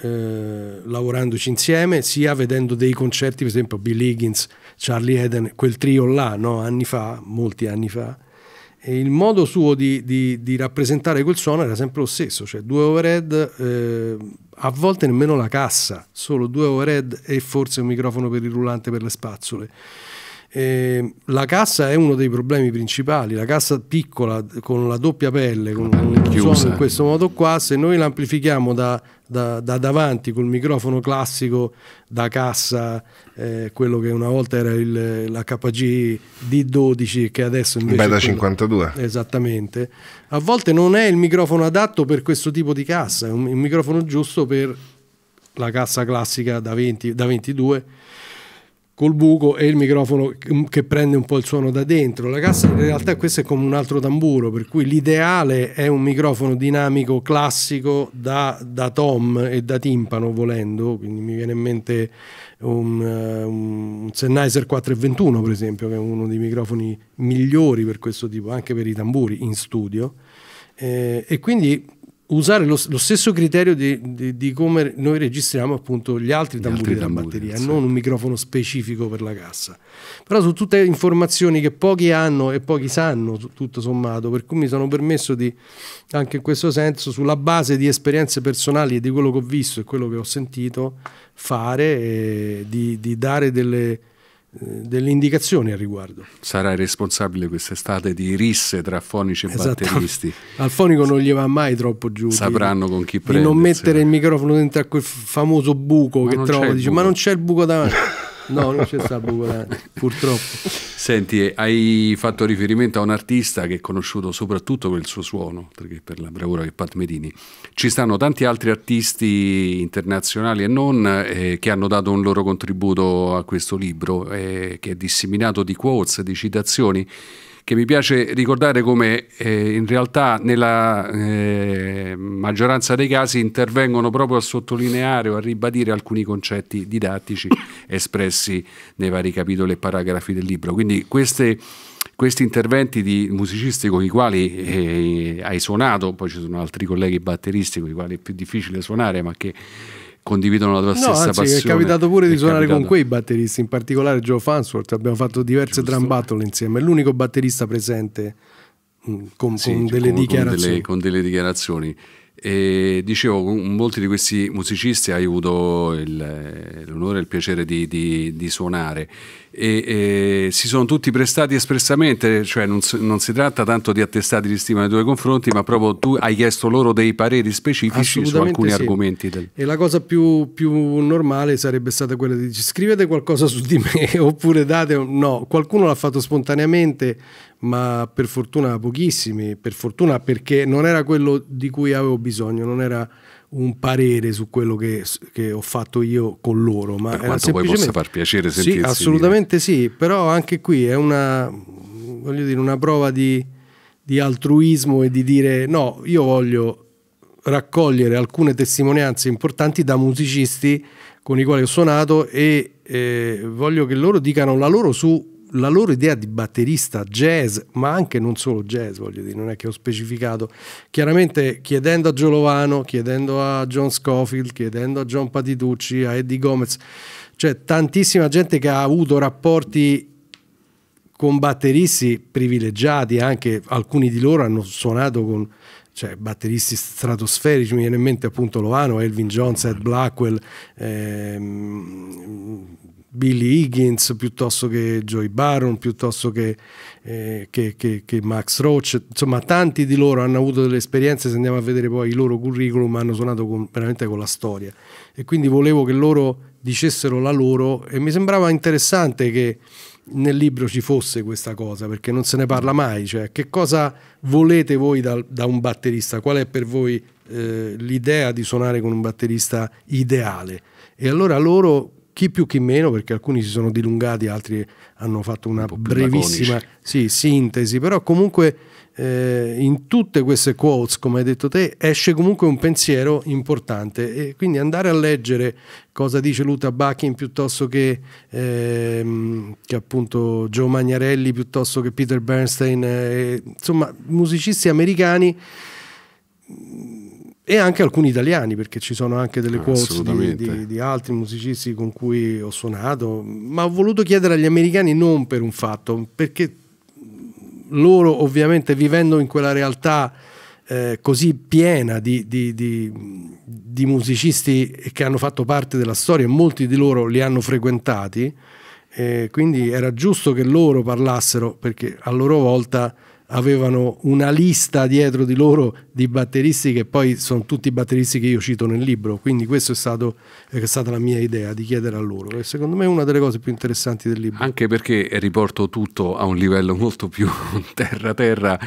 eh, lavorandoci insieme, sia vedendo dei concerti, per esempio Bill Higgins, Charlie Eden, quel trio là, no? anni fa, molti anni fa e il modo suo di, di, di, rappresentare quel suono era sempre lo stesso, cioè due overhead, eh, a volte nemmeno la cassa, solo due overhead e forse un microfono per il rullante per le spazzole. Eh, la cassa è uno dei problemi principali, la cassa piccola con la doppia pelle, con un suono in questo modo qua, se noi l'amplifichiamo da, da, da davanti col microfono classico da cassa eh, quello che una volta era il, KG D12 che adesso invece... Beta quello, 52. Esattamente. A volte non è il microfono adatto per questo tipo di cassa, è un, un microfono giusto per la cassa classica da, 20, da 22 col buco e il microfono mm, che prende un po' il suono da dentro. La cassa in realtà questo è come un altro tamburo, per cui l'ideale è un microfono dinamico classico da, da tom e da timpano volendo, quindi mi viene in mente un, eh, un Sennheiser 421 per esempio, che è uno dei microfoni migliori per questo tipo, anche per i tamburi in studio. Eh, e quindi usare lo, lo stesso criterio di, di, di, come noi registriamo appunto gli altri gli tamburi della batteria, sì. non un microfono specifico per la cassa. Però sono tutte informazioni che pochi hanno e pochi sanno, tutto sommato, per cui mi sono permesso di, anche in questo senso, sulla base di esperienze personali e di quello che ho visto e quello che ho sentito fare, eh, di, di dare delle eh, delle indicazioni al riguardo. Sarai responsabile quest'estate di risse tra fonici e esatto. batteristi. Al fonico non gli va mai troppo giù. Sapranno di, con chi prendere. non mettere il microfono dentro a quel famoso buco ma che trovo. dice buco. ma non c'è il buco davanti. No, non c'è il buco davanti, purtroppo. Senti, hai fatto riferimento a un artista che è conosciuto soprattutto per il suo suono, per la bravura che è Pat Medini. Ci stanno tanti altri artisti internazionali e non eh, che hanno dato un loro contributo a questo libro, eh, che è disseminato di quotes, di citazioni che mi piace ricordare come eh, in realtà nella eh, maggioranza dei casi intervengono proprio a sottolineare o a ribadire alcuni concetti didattici espressi nei vari capitoli e paragrafi del libro. Quindi queste questi interventi di musicisti con i quali eh, hai suonato, poi ci sono altri colleghi batteristi con i quali è più difficile suonare, ma che condividono la tua no, stessa anzi, passione. È capitato pure di suonare capitato. con quei batteristi, in particolare Joe Fansworth. Abbiamo fatto diverse Giusto. drum battle insieme. È l'unico batterista presente mm, con, sì, con, cioè, delle con, con, delle, con delle dichiarazioni e dicevo, con molti di questi musicisti hai avuto il, l'onore e il piacere di, di, di suonare e, e, si sono tutti prestati espressamente, cioè non, non, si tratta tanto di attestati di stima nei tuoi confronti, ma proprio tu hai chiesto loro dei pareri specifici su alcuni sì. argomenti. Del... E la cosa più, più, normale sarebbe stata quella di dire scrivete qualcosa su di me oppure date un... no, qualcuno l'ha fatto spontaneamente, ma per fortuna pochissimi, per fortuna perché non era quello di cui avevo bisogno, non era un parere su quello che, che ho fatto io con loro. Ma per quanto poi possa far piacere sentirsi Sì, assolutamente dire. sì, però anche qui è una, dire, una prova di, di altruismo e di dire no, io voglio raccogliere alcune testimonianze importanti da musicisti con i quali ho suonato e eh, voglio che loro dicano la loro su la loro idea di batterista jazz, ma anche non solo jazz, voglio dire, non è che ho specificato, chiaramente chiedendo a Giolovano, chiedendo a John Scofield, chiedendo a John Patitucci, a Eddie Gomez, cioè tantissima gente che ha avuto rapporti con batteristi privilegiati, anche alcuni di loro hanno suonato con cioè, batteristi stratosferici, mi viene in mente appunto Lovano, Elvin Jones, Ed Blackwell, ehm, Billy Higgins piuttosto che Joy Baron, piuttosto che, eh, che, che, che, Max Roach, insomma tanti di loro hanno avuto delle esperienze, se andiamo a vedere poi i loro curriculum, hanno suonato con, veramente con la storia e quindi volevo che loro dicessero la loro e mi sembrava interessante che nel libro ci fosse questa cosa perché non se ne parla mai, cioè che cosa volete voi da, da un batterista, qual è per voi eh, l'idea di suonare con un batterista ideale e allora loro chi più chi meno, perché alcuni si sono dilungati, altri hanno fatto una un brevissima sì, sintesi, però comunque eh, in tutte queste quotes, come hai detto te, esce comunque un pensiero importante e quindi andare a leggere cosa dice Luta Bucking piuttosto che, ehm, che, appunto Joe Magnarelli, piuttosto che Peter Bernstein, eh, insomma musicisti americani e anche alcuni italiani, perché ci sono anche delle ah, quotes di, di, di, altri musicisti con cui ho suonato, ma ho voluto chiedere agli americani non per un fatto, perché loro ovviamente vivendo in quella realtà eh, così piena di, di, musicisti che hanno fatto parte della storia, e molti di loro li hanno frequentati, eh, quindi era giusto che loro parlassero, perché a loro volta avevano una lista dietro di loro di batteristi che poi sono tutti i batteristi che io cito nel libro, quindi questa è, è, stata la mia idea di chiedere a loro e secondo me una delle cose più interessanti del libro. Anche perché riporto tutto a un livello molto più terra-terra,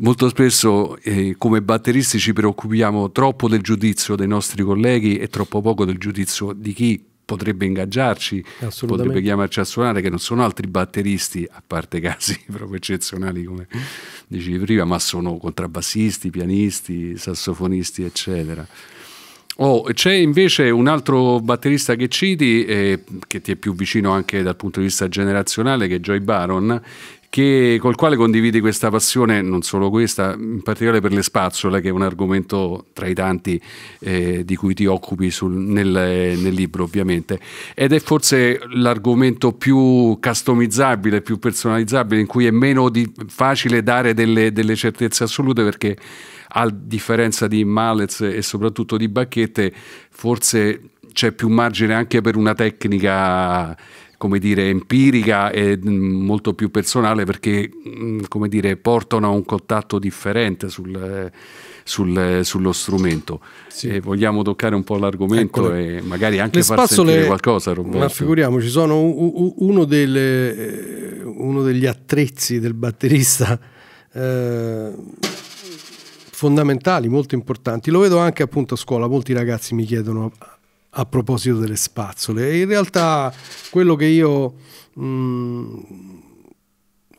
molto spesso eh, come batteristi ci preoccupiamo troppo del giudizio dei nostri colleghi e troppo poco del giudizio di chi potrebbe ingaggiarci, potrebbe chiamarci a suonare, che non sono altri batteristi, a parte casi proprio eccezionali come dicevi prima, ma sono contrabbassisti, pianisti, sassofonisti, eccetera. Oh, c'è invece un altro batterista che citi, eh, che ti è più vicino anche dal punto di vista generazionale, che è Joy Baron, che, col quale condividi questa passione, non solo questa, in particolare per le spazzole, che è un argomento tra i tanti eh, di cui ti occupi sul, nel, nel, libro ovviamente, ed è forse l'argomento più customizzabile, più personalizzabile, in cui è meno di, facile dare delle, delle certezze assolute perché a differenza di mallets e soprattutto di bacchette, forse c'è più margine anche per una tecnica come dire, empirica e mm, molto più personale perché mm, come dire, portano a un contatto differente sul, eh, sul, eh, sullo strumento. Sì. vogliamo toccare un po' l'argomento ecco, e magari anche le far spazzole, sentire qualcosa. Roberto. Ma figuriamoci, sono uno, delle, eh, uno degli attrezzi del batterista. Eh, fondamentali, molto importanti. Lo vedo anche appunto a scuola, molti ragazzi mi chiedono a proposito delle spazzole. In realtà quello che io mh, mm,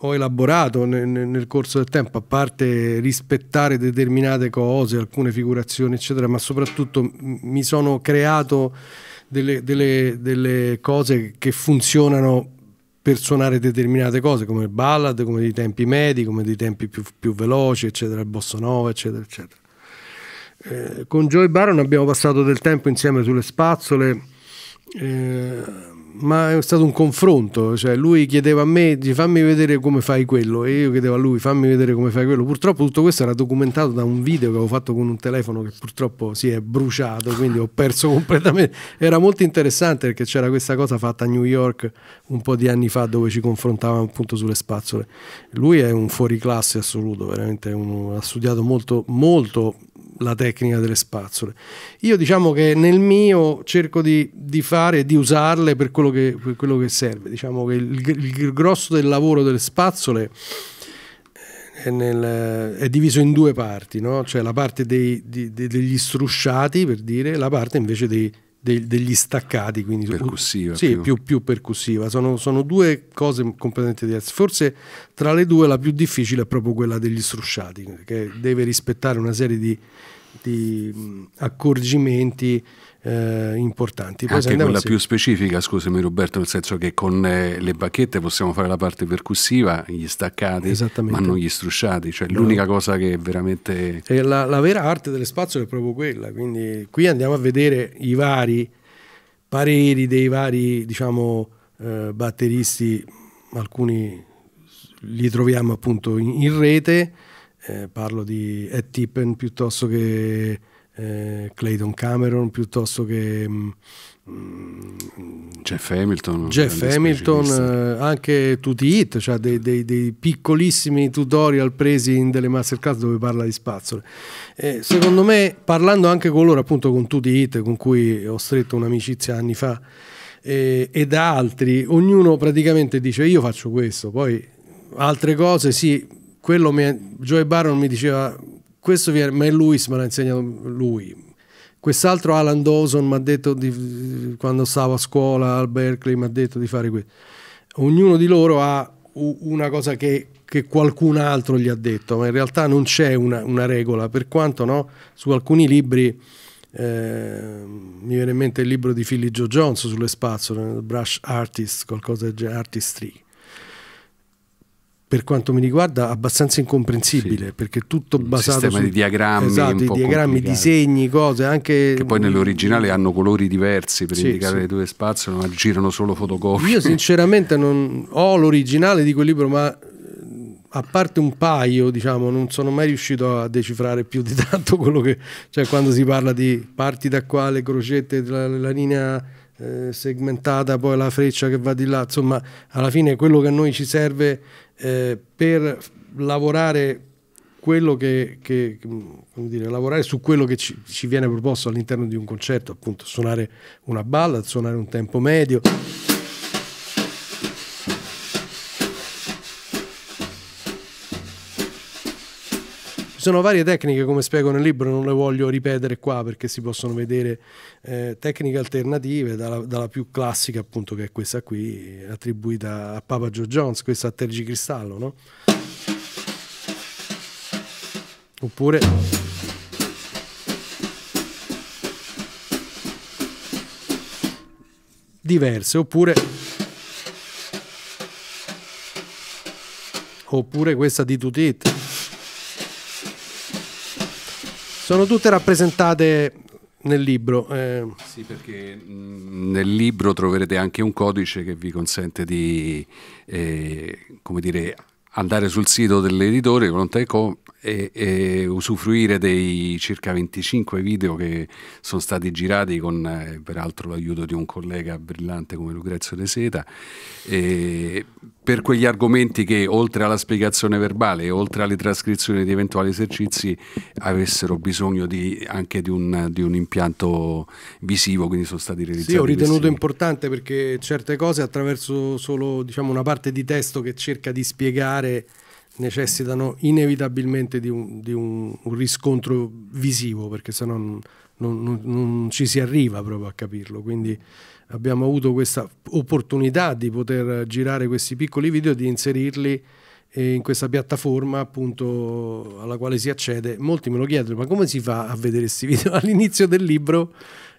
ho elaborato nel, nel, corso del tempo, a parte rispettare determinate cose, alcune figurazioni, eccetera, ma soprattutto mi sono creato delle, delle, delle cose che funzionano per suonare determinate cose come ballad, come dei tempi medi, come dei tempi più, più veloci, eccetera, il bossa nova, eccetera, eccetera. Eh, con Joey Baron abbiamo passato del tempo insieme sulle spazzole, eh, ma è stato un confronto, cioè lui chiedeva a me di fammi vedere come fai quello e io chiedevo a lui fammi vedere come fai quello. Purtroppo tutto questo era documentato da un video che avevo fatto con un telefono che purtroppo si è bruciato, quindi ho perso completamente. Era molto interessante perché c'era questa cosa fatta a New York un po' di anni fa dove ci confrontavamo appunto sulle spazzole. Lui è un fuoriclasse assoluto, veramente uno, ha studiato molto, molto la tecnica delle spazzole. Io diciamo che nel mio cerco di, di fare, di usarle per quello che, per quello che serve. Diciamo che il, il, grosso del lavoro delle spazzole eh, è, nel, è diviso in due parti, no? cioè la parte dei, di, degli strusciati per dire, e la parte invece dei degli staccati. Quindi, percussiva. Sì, più. Più, più percussiva. Sono, sono, due cose completamente diverse. Forse tra le due la più difficile è proprio quella degli strusciati, che deve rispettare una serie di, di accorgimenti eh, importanti. Poi Anche quella se... più specifica, scusami Roberto, nel senso che con eh, le bacchette possiamo fare la parte percussiva, gli staccati, ma non gli strusciati, cioè no. l'unica cosa che veramente... Cioè, la, la, vera arte delle spazio è proprio quella, quindi qui andiamo a vedere i vari pareri dei vari, diciamo, eh, batteristi, alcuni li troviamo appunto in, in rete, eh, parlo di Ed Tippen piuttosto che eh, Clayton Cameron piuttosto che mh, mm, mm, Jeff Hamilton, Jeff Hamilton eh, anche tutti i hit, cioè dei, dei, dei, piccolissimi tutorial presi in delle masterclass dove parla di spazzole. Eh, secondo me, parlando anche con loro, appunto con tutti i hit con cui ho stretto un'amicizia anni fa eh, e da altri, ognuno praticamente dice io faccio questo, poi altre cose sì, quello mi, Joe Barron mi diceva questo viene, ma è Luis me l'ha insegnato lui. Quest'altro Alan Dawson mi ha detto di, quando stavo a scuola al Berkeley mi ha detto di fare questo. Ognuno di loro ha una cosa che, che, qualcun altro gli ha detto, ma in realtà non c'è una, una regola, per quanto no, su alcuni libri eh, mi viene in mente il libro di Philly Joe Jones sulle spazzole, Brush Artist, qualcosa del genere, Artistry per quanto mi riguarda, abbastanza incomprensibile sì. perché tutto un basato sistema su di diagrammi, esatto, diagrammi disegni, cose anche. Che poi nell'originale hanno colori diversi per sì, indicare sì. le due ma girano solo fotocopie. Io, sinceramente, non ho l'originale di quel libro, ma eh, a parte un paio, diciamo, non sono mai riuscito a decifrare più di tanto quello che. cioè, quando si parla di parti da qua, le crocette, la, la linea eh, segmentata, poi la freccia che va di là, insomma, alla fine quello che a noi ci serve eh, per lavorare, che, che, dire, lavorare su quello che ci, ci viene proposto all'interno di un concerto, appunto suonare una balla, suonare un tempo medio. Ci sono varie tecniche, come spiego nel libro, non le voglio ripetere qua perché si possono vedere eh, tecniche alternative, dalla, dalla, più classica appunto che è questa qui, attribuita a Papa Joe Jones, questa a tergicristallo, no? Oppure... Diverse, oppure... Oppure questa di Tutit. Sono tutte rappresentate nel libro. Eh. Sì, perché mm, nel libro troverete anche un codice che vi consente di, eh, come dire, andare sul sito dell'editore Volontà.com e, e, usufruire dei circa 25 video che sono stati girati con eh, peraltro l'aiuto di un collega brillante come Lucrezio De Seta eh, per quegli argomenti che oltre alla spiegazione verbale e oltre alle trascrizioni di eventuali esercizi avessero bisogno di, anche di un, di un, impianto visivo quindi sono stati realizzati. Sì, ho ritenuto questi... importante perché certe cose attraverso solo diciamo, una parte di testo che cerca di spiegare necessitano inevitabilmente di un, di un, un riscontro visivo perché sennò non, non, non, ci si arriva proprio a capirlo. Quindi abbiamo avuto questa opportunità di poter girare questi piccoli video e di inserirli eh, in questa piattaforma appunto alla quale si accede. Molti me lo chiedono, ma come si fa a vedere questi video? All'inizio del libro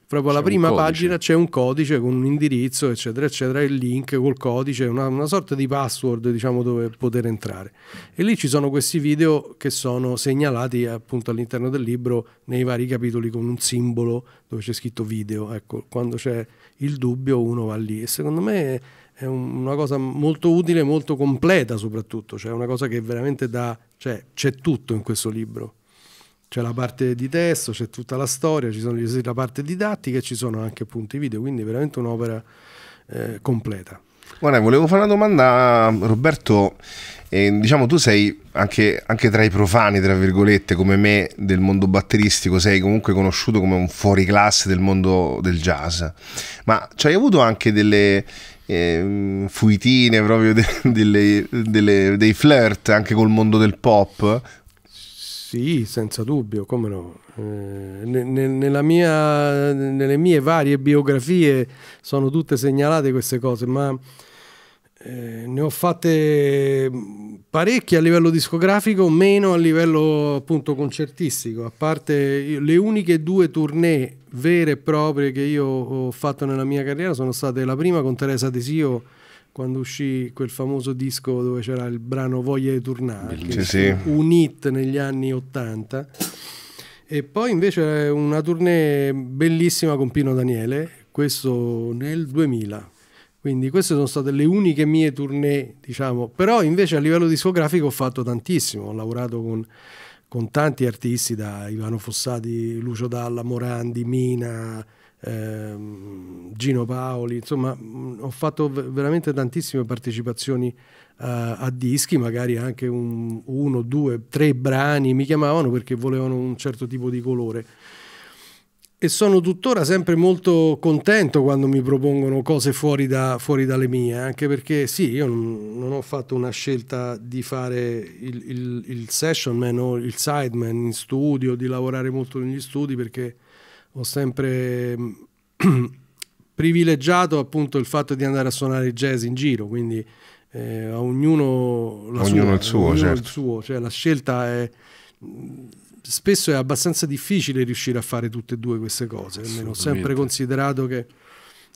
proprio alla prima pagina c'è un codice con un indirizzo, eccetera, eccetera, il link col codice, una, una, sorta di password, diciamo, dove poter entrare. E lì ci sono questi video che sono segnalati appunto all'interno del libro nei vari capitoli con un simbolo dove c'è scritto video. Ecco, quando c'è il dubbio uno va lì e secondo me è un, una cosa molto utile, molto completa soprattutto, cioè una cosa che veramente dà, cioè c'è tutto in questo libro c'è la parte di testo, c'è tutta la storia, ci sono la parte didattica e ci sono anche appunto i video, quindi veramente un'opera eh, completa. Guarda, volevo fare una domanda, Roberto. Eh, diciamo, tu sei anche, anche, tra i profani, tra virgolette, come me, del mondo batteristico, sei comunque conosciuto come un fuoriclasse del mondo del jazz. Ma ci hai avuto anche delle eh, fuitine, proprio de, delle, delle, dei flirt anche col mondo del pop? Sì, senza dubbio, come no. Eh, ne, mia, nelle mie varie biografie sono tutte segnalate queste cose, ma eh, ne ho fatte parecchie a livello discografico, meno a livello appunto concertistico, a parte le uniche due tournée vere e proprie che io ho fatto nella mia carriera sono state la prima con Teresa Desio quando uscì quel famoso disco dove c'era il brano Voglia di tornare, sì, sì. un hit negli anni 80. E poi invece una tournée bellissima con Pino Daniele, questo nel 2000. Quindi queste sono state le uniche mie tournée, diciamo, però invece a livello discografico ho fatto tantissimo, ho lavorato con, con tanti artisti da Ivano Fossati, Lucio Dalla, Morandi, Mina, ehm, Gino Paoli, insomma mh, ho fatto veramente tantissime partecipazioni eh, a dischi, magari anche un, uno, due, tre brani, mi chiamavano perché volevano un certo tipo di colore e sono tuttora sempre molto contento quando mi propongono cose fuori, da, fuori dalle mie, anche perché sì, io non, non, ho fatto una scelta di fare il, il, il session man o il sideman in studio, di lavorare molto negli studi perché ho sempre mm, privilegiato appunto il fatto di andare a suonare il jazz in giro, quindi eh, a ognuno, la ognuno sua, il suo, ognuno certo. il suo, cioè la scelta è mm, spesso è abbastanza difficile riuscire a fare tutte e due queste cose, almeno ho sempre considerato che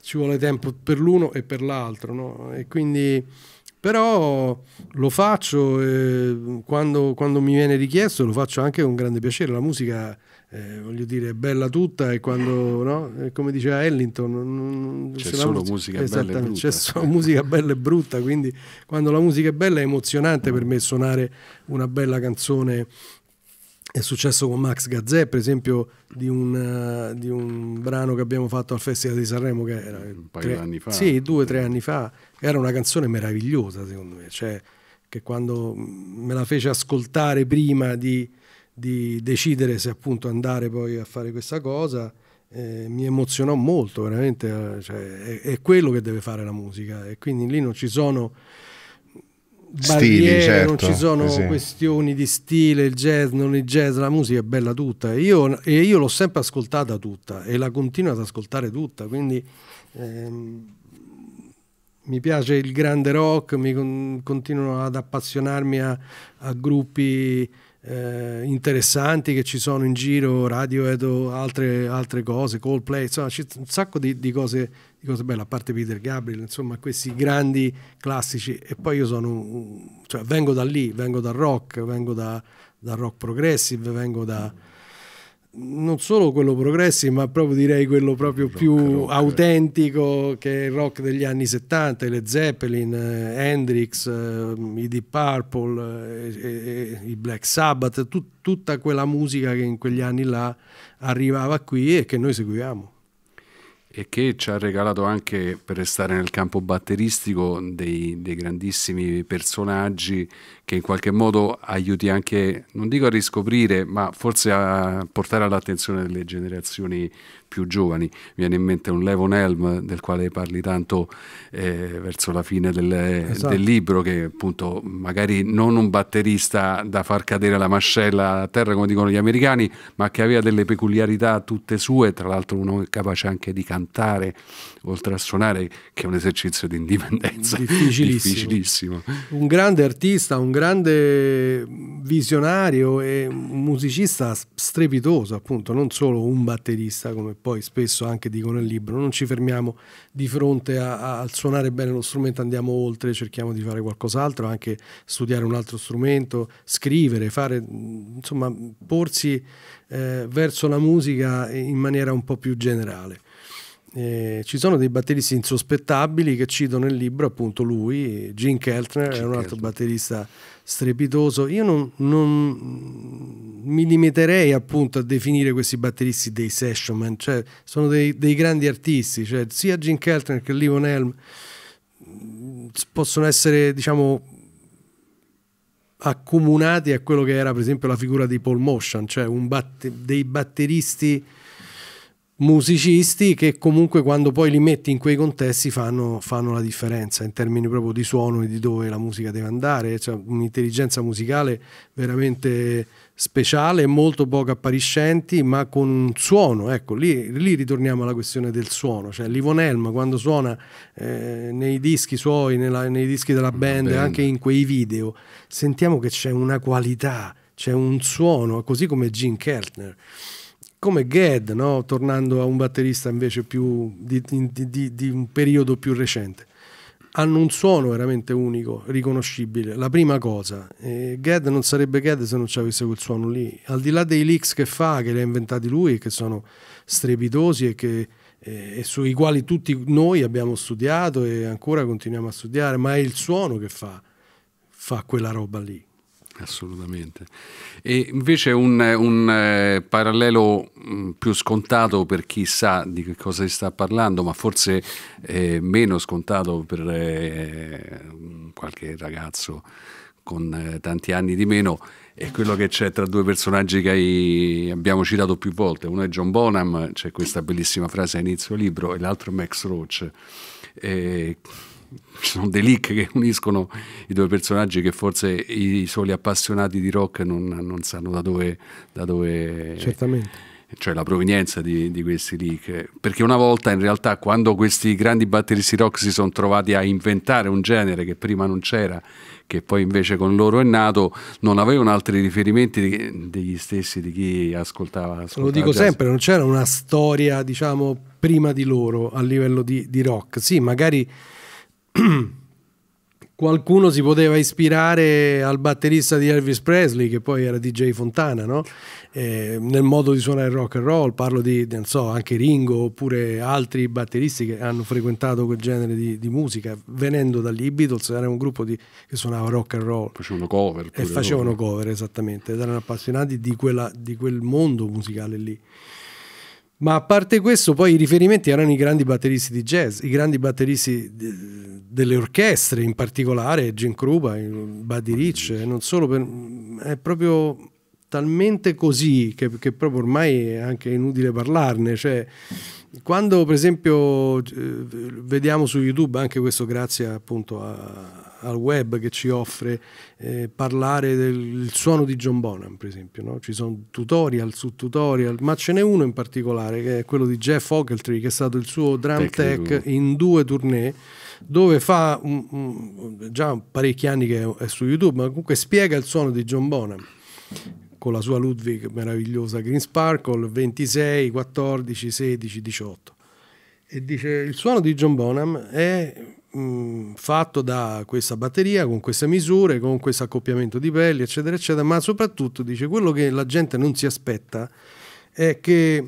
ci vuole tempo per l'uno e per l'altro, no? E quindi però lo faccio eh, quando, quando, mi viene richiesto, lo faccio anche con grande piacere, la musica eh, voglio dire, è bella tutta e quando, no? Eh, come diceva Ellington, non, c'è solo musica, musica bella e brutta. C'è solo musica bella e brutta, quindi quando la musica è bella è emozionante per me suonare una bella canzone. È successo con Max Gazzè, per esempio, di un, uh, di un brano che abbiamo fatto al Festival di Sanremo, che era un paio di anni fa. Sì, due o tre anni fa. Era una canzone meravigliosa, secondo me. Cioè, che quando me la fece ascoltare prima di di decidere se appunto andare poi a fare questa cosa eh, mi emozionò molto, veramente eh, cioè, è, è, quello che deve fare la musica e quindi lì non ci sono barriere, Stili, certo. non ci certo, sono sì. questioni di stile, il jazz, non il jazz, la musica è bella tutta e io, e io l'ho sempre ascoltata tutta e la continuo ad ascoltare tutta, quindi ehm, mi piace il grande rock, mi con, continuo ad appassionarmi a, a gruppi eh, interessanti che ci sono in giro, radio ed altre, altre cose, Coldplay, insomma c'è un sacco di, di, cose, di cose belle, a parte Peter Gabriel, insomma questi grandi classici e poi io sono, cioè, vengo da lì, vengo dal rock, vengo da, rock progressive, vengo da non solo quello progressi, ma proprio direi quello proprio rock, più rock. Eh. autentico che è il rock degli anni 70, le Zeppelin, eh, Hendrix, eh, i Deep Purple, eh, i Black Sabbath, tut tutta quella musica che in quegli anni là arrivava qui e che noi seguivamo e che ci ha regalato anche, per restare nel campo batteristico, dei, dei, grandissimi personaggi che in qualche modo aiuti anche, non dico a riscoprire, ma forse a portare all'attenzione delle generazioni più giovani. Mi Viene in mente un Levon Helm del quale parli tanto eh, verso la fine del, eh, esatto. del, libro, che appunto magari non un batterista da far cadere la mascella a terra come dicono gli americani, ma che aveva delle peculiarità tutte sue, tra l'altro uno capace anche di cantare oltre a suonare, che è un esercizio di indipendenza difficilissimo. difficilissimo. Un grande artista, un grande visionario e un musicista strepitoso, appunto, non solo un batterista, come poi spesso anche dico nel libro. Non ci fermiamo di fronte al suonare bene lo strumento, andiamo oltre, cerchiamo di fare qualcos'altro, anche studiare un altro strumento, scrivere, fare, insomma, porsi eh, verso la musica in maniera un po' più generale eh, ci sono dei batteristi insospettabili che cito nel libro, appunto lui, Gene Keltner, Gene è un altro Keltner. batterista strepitoso. Io non, non, mi limiterei appunto a definire questi batteristi dei session man, cioè sono dei, dei grandi artisti, cioè sia Gene Keltner che Livon Helm possono essere, diciamo, accomunati a quello che era per esempio la figura di Paul Motion, cioè batte dei batteristi musicisti che comunque quando poi li metti in quei contesti fanno, fanno, la differenza in termini proprio di suono e di dove la musica deve andare, cioè un'intelligenza musicale veramente speciale, molto poco appariscenti, ma con un suono, ecco, lì, lì ritorniamo alla questione del suono, cioè Livon Helm quando suona eh, nei dischi suoi, nella, nei dischi della band, band, anche in quei video, sentiamo che c'è una qualità, c'è un suono, così come Gene Keltner come Gad, no? tornando a un batterista invece più di, di, di, di, un periodo più recente, hanno un suono veramente unico, riconoscibile. La prima cosa, eh, Gad non sarebbe Gad se non ci avesse quel suono lì. Al di là dei leaks che fa, che li ha inventati lui, che sono strepitosi e, che, eh, e sui quali tutti noi abbiamo studiato e ancora continuiamo a studiare, ma è il suono che fa, fa quella roba lì. Assolutamente. E invece un, un eh, parallelo mm, più scontato per chi sa di che cosa si sta parlando, ma forse eh, meno scontato per eh, mm, qualche ragazzo con tanti anni di meno, è quello che c'è tra due personaggi che abbiamo citato più volte. Uno è John Bonham, c'è questa bellissima frase a inizio libro, e l'altro è Max Roach. Eh, ci sono dei leak che uniscono i due personaggi che forse i soli appassionati di rock non, non sanno da dove, da dove certamente cioè la provenienza di, di, questi leak. Perché una volta in realtà quando questi grandi batteristi rock si sono trovati a inventare un genere che prima non c'era, che poi invece con loro è nato, non avevano altri riferimenti di, degli stessi di chi ascoltava. ascoltava Lo dico jazz. sempre, non c'era una storia, diciamo, prima di loro a livello di, di rock. Sì, magari qualcuno si poteva ispirare al batterista di Elvis Presley, che poi era DJ Fontana, no? eh, nel modo di suonare rock and roll. Parlo di, non so, anche Ringo oppure altri batteristi che hanno frequentato quel genere di, di musica. Venendo dagli Beatles, era un gruppo di, che suonava rock and roll. Facevano cover. E facevano loro. cover, esattamente. Ed erano appassionati di, quella, di quel mondo musicale lì. Ma a parte questo, poi i riferimenti erano i grandi batteristi di jazz, i grandi batteristi delle orchestre in particolare, Gin Krupa, Buddy Rich, non solo, per, è proprio talmente così che, che, proprio ormai è anche inutile parlarne. Cioè, quando per esempio eh, vediamo su YouTube, anche questo grazie appunto a, al web che ci offre, eh, parlare del suono di John Bonham per esempio, no? ci sono tutorial su tutorial, ma ce n'è uno in particolare che è quello di Jeff Ogletree che è stato il suo drum tech, tech in due tournée dove fa un, un, già parecchi anni che è su YouTube, ma comunque spiega il suono di John Bonham con la sua Ludwig meravigliosa Green Sparkle 26, 14, 16, 18. E dice il suono di John Bonham è mh, mm, fatto da questa batteria con queste misure, con questo accoppiamento di pelli, eccetera, eccetera, ma soprattutto dice quello che la gente non si aspetta è che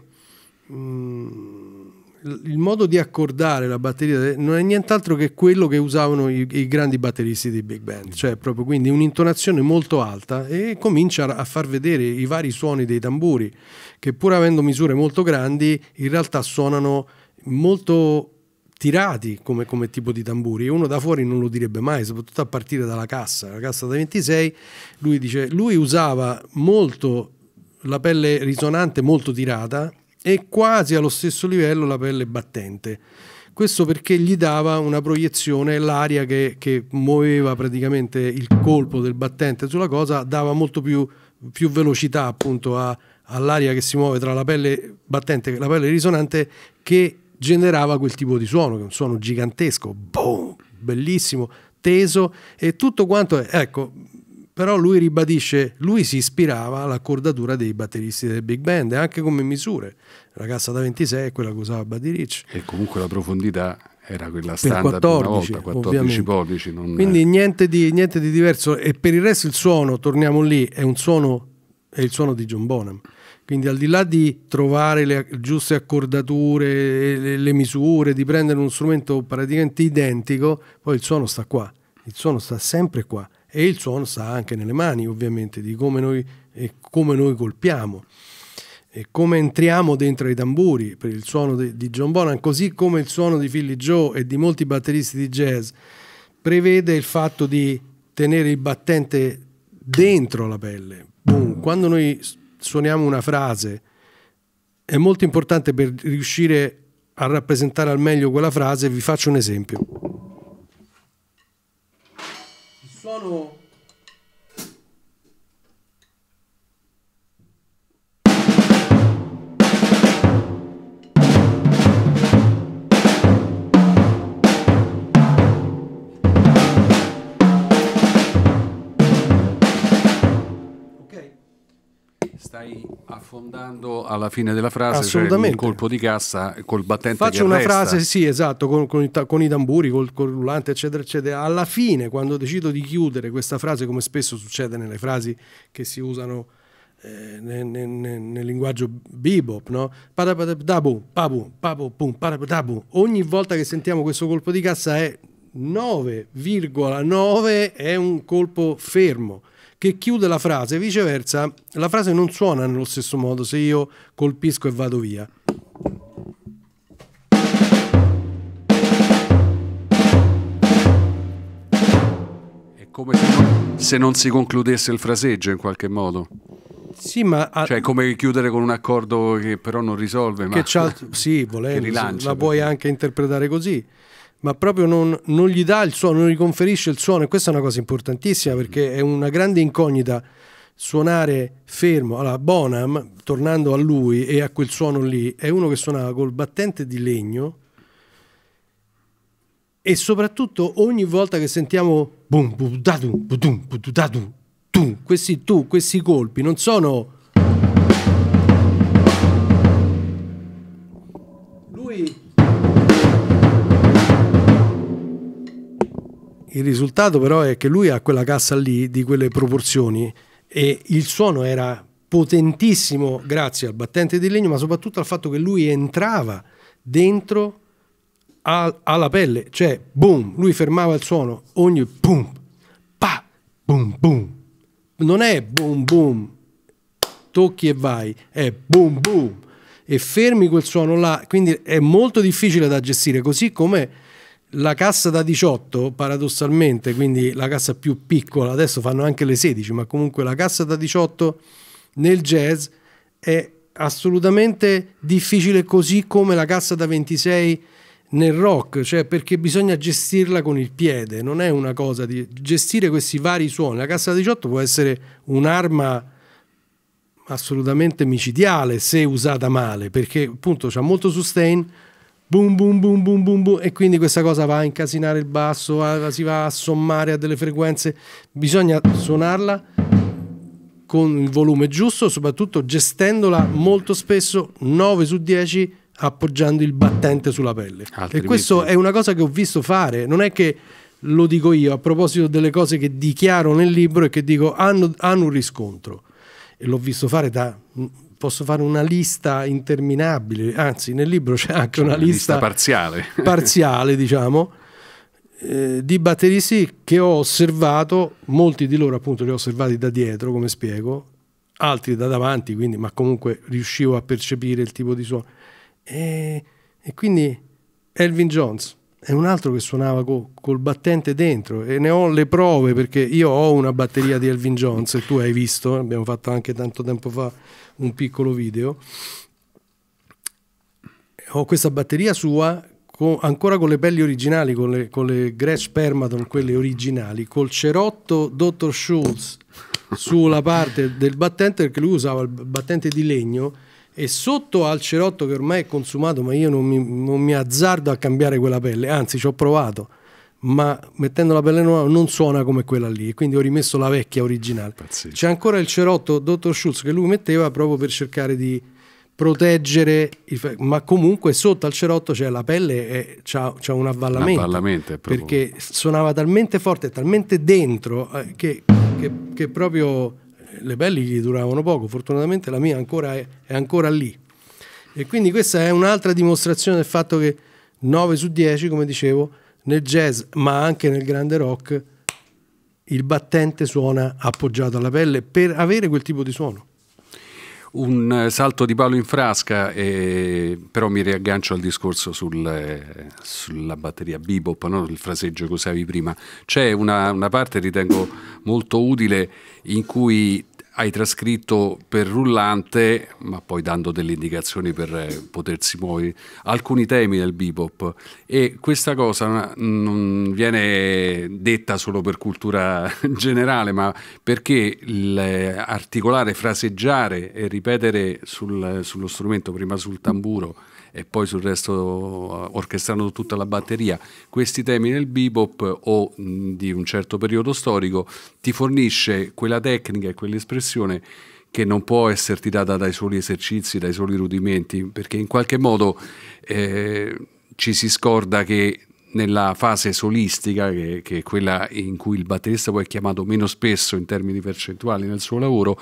mh, mm, il modo di accordare la batteria non è nient'altro che quello che usavano i, i, grandi batteristi di big band, cioè proprio quindi un'intonazione molto alta e comincia a far vedere i vari suoni dei tamburi che pur avendo misure molto grandi in realtà suonano molto tirati come, come tipo di tamburi e uno da fuori non lo direbbe mai, soprattutto a partire dalla cassa, la cassa da 26, lui dice, lui usava molto la pelle risonante molto tirata e quasi allo stesso livello la pelle battente. Questo perché gli dava una proiezione, l'aria che, che muoveva praticamente il colpo del battente sulla cosa dava molto più, più velocità appunto all'aria che si muove tra la pelle battente e la pelle risonante che generava quel tipo di suono, che è un suono gigantesco, boom, bellissimo, teso e tutto quanto, è, ecco, però lui ribadisce, lui si ispirava all'accordatura dei batteristi del big band, anche come misure. La cassa da 26 è quella che usava Buddy Rich. E comunque la profondità era quella standard 14, una volta, 14 pollici. Quindi niente, di, niente, di, diverso. E per il resto il suono, torniamo lì, è, suono, è il suono di John Bonham. Quindi al di là di trovare le giuste accordature, le, le misure, di prendere uno strumento praticamente identico, poi il suono sta qua, il suono sta sempre qua e il suono sta anche nelle mani ovviamente di come noi, come noi colpiamo e come entriamo dentro i tamburi per il suono de, di John Bonham così come il suono di Philly Joe e di molti batteristi di jazz prevede il fatto di tenere il battente dentro la pelle Boom. quando noi suoniamo una frase è molto importante per riuscire a rappresentare al meglio quella frase vi faccio un esempio funcionou. stai affondando alla fine della frase cioè Assolutamente. Cioè colpo di cassa col battente faccio una frase sì esatto con, con, con i tamburi col, col rullante eccetera eccetera alla fine quando decido di chiudere questa frase come spesso succede nelle frasi che si usano eh, nel, nel, nel, linguaggio bebop, no? Ogni volta che sentiamo questo colpo di cassa è 9,9 è un colpo fermo che chiude la frase, viceversa la frase non suona nello stesso modo se io colpisco e vado via. È come se non, se non si concludesse il fraseggio in qualche modo. Sì, ma a... cioè come chiudere con un accordo che però non risolve, che ma sì, volendo, che rilancia, la puoi anche interpretare così ma proprio non, non, gli dà il suono, non gli conferisce il suono e questa è una cosa importantissima perché è una grande incognita suonare fermo. Allora Bonham, tornando a lui e a quel suono lì, è uno che suonava col battente di legno e soprattutto ogni volta che sentiamo boom, boom, dadum, budum, budum, tu, questi tu, questi colpi non sono... Lui Il risultato però è che lui ha quella cassa lì di quelle proporzioni e il suono era potentissimo grazie al battente di legno, ma soprattutto al fatto che lui entrava dentro a, alla pelle, cioè boom, lui fermava il suono, ogni boom, pa, boom, boom. Non è boom, boom, tocchi e vai, è boom, boom, e fermi quel suono là, quindi è molto difficile da gestire, così come la cassa da 18 paradossalmente quindi la cassa più piccola adesso fanno anche le 16 ma comunque la cassa da 18 nel jazz è assolutamente difficile così come la cassa da 26 nel rock, cioè perché bisogna gestirla con il piede, non è una cosa di gestire questi vari suoni. La cassa da 18 può essere un'arma assolutamente micidiale se usata male, perché appunto c'è molto sustain, boom boom boom boom boom boom e quindi questa cosa va a incasinare il basso si va a sommare a delle frequenze bisogna suonarla con il volume giusto soprattutto gestendola molto spesso 9 su 10 appoggiando il battente sulla pelle Altrimenti. e questo è una cosa che ho visto fare non è che lo dico io a proposito delle cose che dichiaro nel libro e che dico hanno, hanno un riscontro e l'ho visto fare da posso fare una lista interminabile, anzi nel libro c'è anche una, una lista, lista, parziale, parziale diciamo, eh, di batteristi che ho osservato, molti di loro appunto li ho osservati da dietro, come spiego, altri da davanti, quindi, ma comunque riuscivo a percepire il tipo di suono. E, e quindi Elvin Jones, è un altro che suonava co col battente dentro e ne ho le prove perché io ho una batteria di Elvin Jones e tu hai visto, abbiamo fatto anche tanto tempo fa un piccolo video. Ho questa batteria sua con, ancora con le pelli originali, con le, con le Gretsch Permaton, quelle originali, col cerotto Dr. Schultz sulla parte del battente perché lui usava il battente di legno e sotto al cerotto che ormai è consumato, ma io non mi, non mi azzardo a cambiare quella pelle, anzi ci ho provato, ma mettendo la pelle nuova non suona come quella lì, quindi ho rimesso la vecchia originale. C'è ancora il cerotto Dottor Schulz che lui metteva proprio per cercare di proteggere, il, ma comunque sotto al cerotto c'è cioè la pelle, c'è un avvallamento, avvallamento perché suonava talmente forte, talmente dentro eh, che, che, che proprio le pelli duravano poco, fortunatamente la mia ancora è, è ancora lì. E quindi questa è un'altra dimostrazione del fatto che 9 su 10, come dicevo, nel jazz, ma anche nel grande rock, il battente suona appoggiato alla pelle per avere quel tipo di suono un eh, salto di palo in frasca, e, però mi riaggancio al discorso sul, eh, sulla batteria bebop, no? il fraseggio che usavi prima. C'è una, una parte, ritengo molto utile, in cui hai trascritto per rullante, ma poi dando delle indicazioni per eh, potersi muovere, alcuni temi del bebop e questa cosa non viene detta solo per cultura generale, ma perché eh, articolare, fraseggiare e ripetere sul, sullo strumento, prima sul tamburo, e poi sul resto eh, orchestrando tutta la batteria, questi temi nel bebop o di un certo periodo storico ti fornisce quella tecnica e quell'espressione che non può esserti data dai soli esercizi, dai soli rudimenti, perché in qualche modo eh, ci si scorda che nella fase solistica, che, che, è quella in cui il batterista poi è chiamato meno spesso in termini percentuali nel suo lavoro,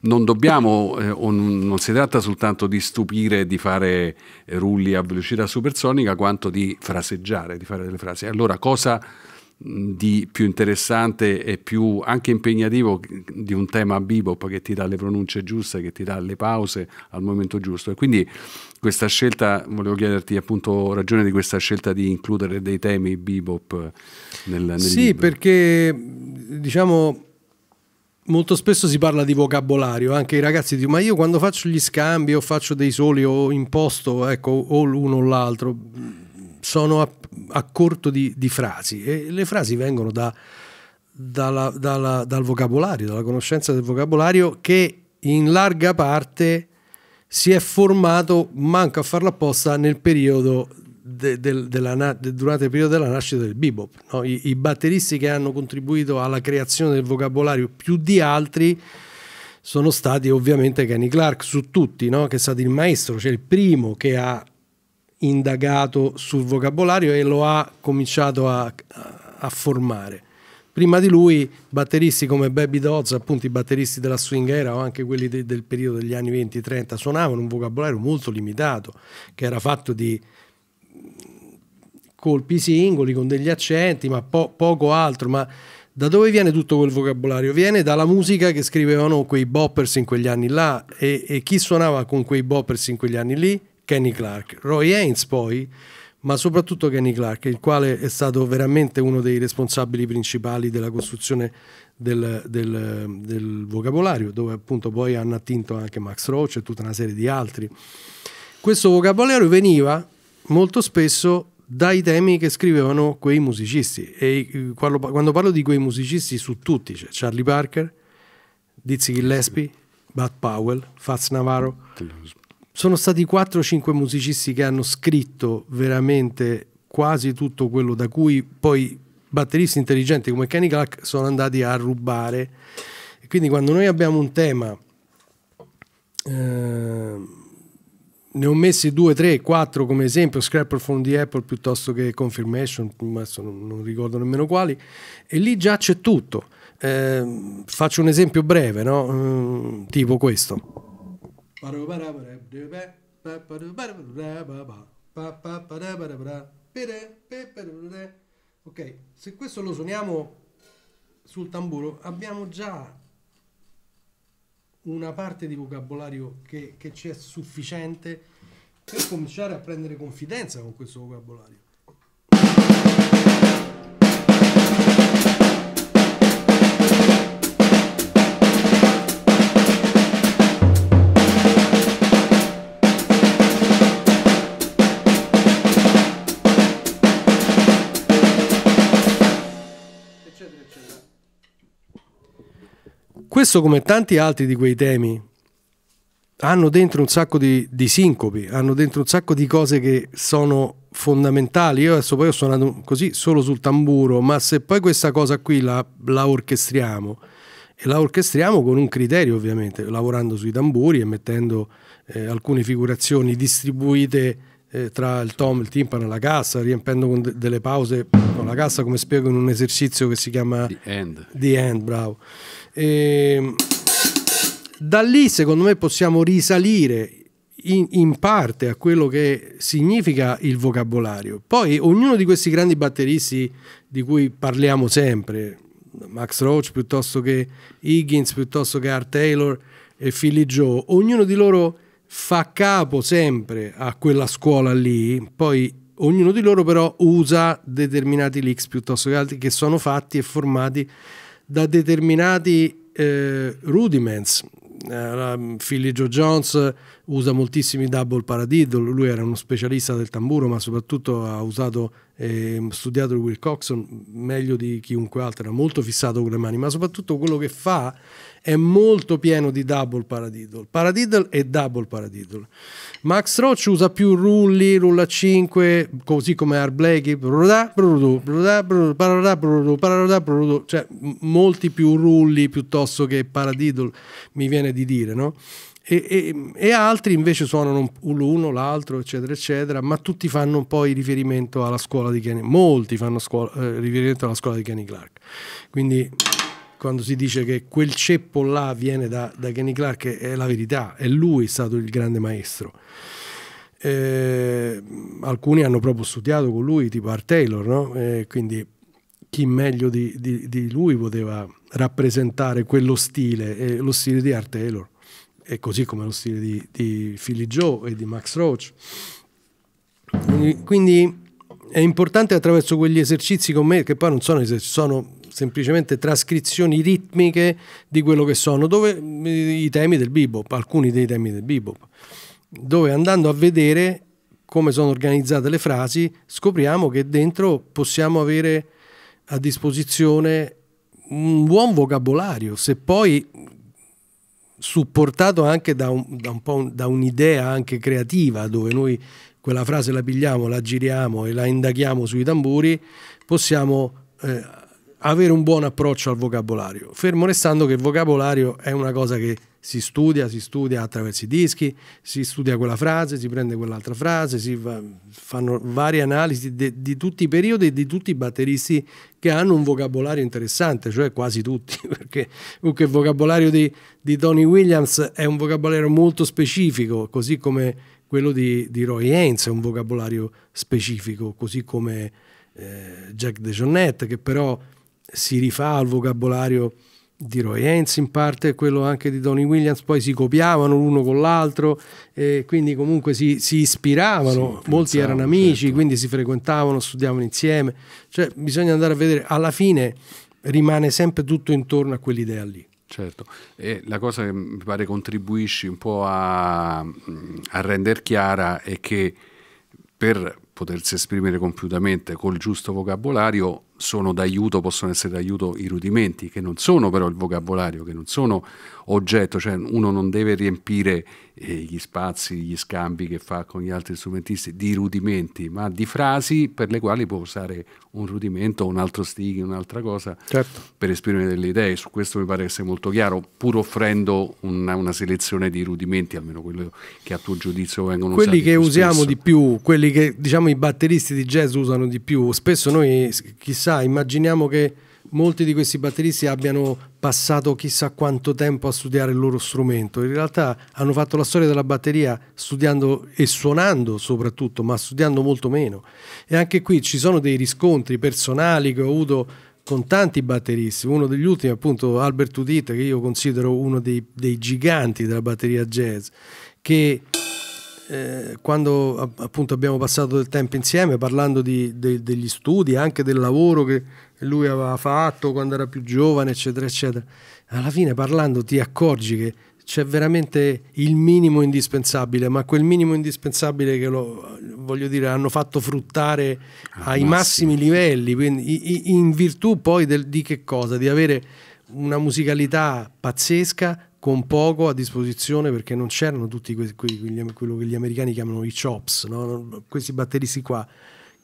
non dobbiamo, eh, on, non si tratta soltanto di stupire, di fare rulli a velocità supersonica, quanto di fraseggiare, di fare delle frasi. Allora, cosa di più interessante e più anche impegnativo di un tema bebop che ti dà le pronunce giuste, che ti dà le pause al momento giusto. E quindi questa scelta, volevo chiederti appunto ragione di questa scelta di includere dei temi bebop eh, nel, nel Sì, libro. perché diciamo molto spesso si parla di vocabolario, anche i ragazzi dicono ma io quando faccio gli scambi o faccio dei soli o imposto, ecco, o l'uno o l'altro, sono a, a corto di, di, frasi e le frasi vengono da, dalla, dalla, dal vocabolario, dalla conoscenza del vocabolario che in larga parte si è formato, manco a farlo apposta, nel periodo de, de, della, de, durante il periodo della nascita del bebop. No? I, I, batteristi che hanno contribuito alla creazione del vocabolario più di altri sono stati ovviamente Kenny Clark su tutti, no? che è stato il maestro, cioè il primo che ha indagato sul vocabolario e lo ha cominciato a, a formare. Prima di lui batteristi come Baby Dodds, appunto i batteristi della swing era o anche quelli de, del periodo degli anni 20-30 suonavano un vocabolario molto limitato che era fatto di colpi singoli, con degli accenti, ma po poco altro. Ma da dove viene tutto quel vocabolario? Viene dalla musica che scrivevano quei boppers in quegli anni là e, e chi suonava con quei boppers in quegli anni lì? Kenny Clark. Roy Haynes poi ma soprattutto Kenny Clark, il quale è stato veramente uno dei responsabili principali della costruzione del, del, del, vocabolario, dove appunto poi hanno attinto anche Max Roach e tutta una serie di altri. Questo vocabolario veniva molto spesso dai temi che scrivevano quei musicisti. E eh, quando, quando parlo di quei musicisti, su tutti, cioè Charlie Parker, Dizzy Gillespie, Bud Powell, Fats Navarro. Sono stati 4 o 5 musicisti che hanno scritto veramente quasi tutto quello da cui poi batteristi intelligenti come Kenny Clark sono andati a rubare. E quindi quando noi abbiamo un tema... Eh, ne ho messi due, tre, quattro come esempio, Scrapper Phone di Apple piuttosto che Confirmation, adesso non, non ricordo nemmeno quali, e lì già c'è tutto. Eh, faccio un esempio breve, no? Eh, tipo questo. Ok, se questo lo suoniamo sul tamburo abbiamo già una parte di vocabolario che, che ci è sufficiente per cominciare a prendere confidenza con questo vocabolario. Questo come tanti altri di quei temi hanno dentro un sacco di, di sincopi, hanno dentro un sacco di cose che sono fondamentali. Io adesso poi ho suonato così solo sul tamburo, ma se poi questa cosa qui la, la orchestriamo, e la orchestriamo con un criterio ovviamente, lavorando sui tamburi e mettendo eh, alcune figurazioni distribuite eh, tra il tom, il timpano e la cassa, riempendo con de delle pause con la cassa, come spiego in un esercizio che si chiama The End, The End bravo. E ehm, da lì, secondo me, possiamo risalire in, in, parte a quello che significa il vocabolario. Poi ognuno di questi grandi batteristi di cui parliamo sempre, Max Roach piuttosto che Higgins, piuttosto che Art Taylor e Philly Joe, ognuno di loro fa capo sempre a quella scuola lì, poi ognuno di loro però usa determinati leaks piuttosto che altri che sono fatti e formati da determinati eh, rudiments. Eh, Philly Joe Jones eh, usa moltissimi double paradiddle, lui era uno specialista del tamburo, ma soprattutto ha usato eh, studiato il Wilcoxon mm, meglio di chiunque altro, era molto fissato con le mani, ma soprattutto quello che fa è molto pieno di double paradiddle, paradiddle e double paradiddle. Max Roach usa più rulli, rulla 5, così come Art Blakey, cioè molti più rulli piuttosto che paradiddle, mi viene di dire, no? E, e, e, altri invece suonano l'uno, l'altro, eccetera, eccetera, ma tutti fanno poi riferimento alla scuola di Kenny, molti fanno scuola, eh, riferimento alla scuola di Kenny Clark. Quindi quando si dice che quel ceppo là viene da, da Kenny Clark, è la verità, è lui stato il grande maestro. Eh, alcuni hanno proprio studiato con lui, tipo Art Taylor, no? eh, quindi chi meglio di, di, di, lui poteva rappresentare quello stile, eh, lo stile di Art Taylor, e così come lo stile di, di Philly Joe e di Max Roach. Quindi, è importante attraverso quegli esercizi con me, che poi non sono esercizi, sono semplicemente trascrizioni ritmiche di quello che sono dove, mm, i temi del bebop, alcuni dei temi del bebop, dove andando a vedere come sono organizzate le frasi scopriamo che dentro possiamo avere a disposizione un buon vocabolario, se poi supportato anche da, un, da, un da un'idea anche creativa dove noi quella frase la pigliamo, la giriamo e la indaghiamo sui tamburi, possiamo eh, avere un buon approccio al vocabolario, fermo restando che il vocabolario è una cosa che si studia, si studia attraverso i dischi, si studia quella frase, si prende quell'altra frase, si fa, fanno varie analisi de, di tutti i periodi e di tutti i batteristi che hanno un vocabolario interessante, cioè quasi tutti, perché comunque il vocabolario di, di Tony Williams è un vocabolario molto specifico, così come quello di, di Roy Haynes è un vocabolario specifico, così come eh, Jack DeJohnette, che però si rifà al vocabolario di Roy Hens in parte, quello anche di Tony Williams, poi si copiavano l'uno con l'altro, eh, quindi comunque si, si ispiravano, sì, molti erano certo. amici, certo. quindi si frequentavano, studiavano insieme, cioè bisogna andare a vedere, alla fine rimane sempre tutto intorno a quell'idea lì. Certo, e la cosa che mi pare contribuisci un po' a, a rendere chiara è che per potersi esprimere compiutamente col giusto vocabolario sono d'aiuto, possono essere d'aiuto i rudimenti, che non sono però il vocabolario, che non sono oggetto, cioè uno non deve riempire eh, gli spazi, gli scambi che fa con gli altri strumentisti di rudimenti, ma di frasi per le quali può usare un rudimento, un altro stick, un'altra cosa certo. per esprimere delle idee. Su questo mi pare che sia molto chiaro, pur offrendo una, una selezione di rudimenti, almeno quello che a tuo giudizio vengono quelli usati. Quelli che usiamo spesso. di più, quelli che diciamo i batteristi di jazz usano di più, spesso noi chissà immaginiamo che molti di questi batteristi abbiano passato chissà quanto tempo a studiare il loro strumento. In realtà hanno fatto la storia della batteria studiando e suonando soprattutto, ma studiando molto meno. E anche qui ci sono dei riscontri personali che ho avuto con tanti batteristi, uno degli ultimi appunto Albert Udita, che io considero uno dei, dei giganti della batteria jazz, che eh, quando appunto abbiamo passato del tempo insieme parlando di, de, degli studi, anche del lavoro che che lui aveva fatto quando era più giovane, eccetera, eccetera. Alla fine parlando ti accorgi che c'è veramente il minimo indispensabile, ma quel minimo indispensabile che lo, voglio dire, hanno fatto fruttare Al ai massimo. massimi livelli, quindi in virtù poi del, di che cosa? Di avere una musicalità pazzesca con poco a disposizione perché non c'erano tutti quei, que, quello che gli americani chiamano i chops, no? questi batteristi qua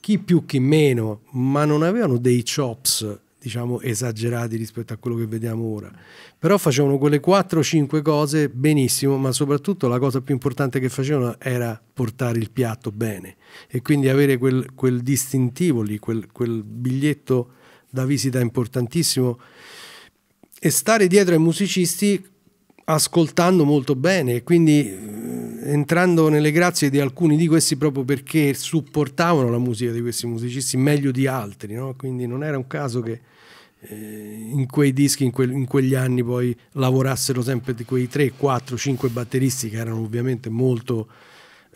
chi più chi meno, ma non avevano dei chops diciamo esagerati rispetto a quello che vediamo ora. Però facevano quelle 4-5 cose benissimo, ma soprattutto la cosa più importante che facevano era portare il piatto bene e quindi avere quel, quel distintivo lì, quel, quel biglietto da visita importantissimo e stare dietro ai musicisti ascoltando molto bene e quindi eh, entrando nelle grazie di alcuni di questi proprio perché supportavano la musica di questi musicisti meglio di altri, no? quindi non era un caso che eh, in quei dischi, in, que in, quegli anni poi lavorassero sempre di quei 3, 4, 5 batteristi che erano ovviamente molto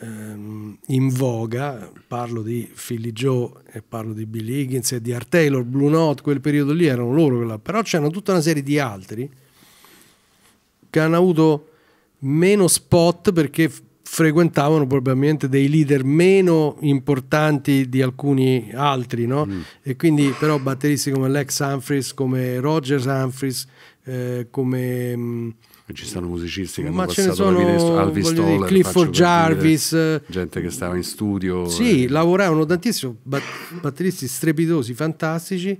ehm, in voga, parlo di Philly Joe e parlo di Bill Higgins e di Art Taylor, Blue Note, quel periodo lì erano loro, però c'erano tutta una serie di altri che hanno avuto meno spot perché frequentavano probabilmente dei leader meno importanti di alcuni altri, no? mm. E quindi però batteristi come Lex Humphries, come Roger Humphries, eh, come... Mm, e ci stanno musicisti che ma hanno passato sono, la vita in Alvis Toller, Clifford Jarvis, dire, gente che stava in studio. Sì, e... lavoravano tantissimo, batteristi strepitosi, fantastici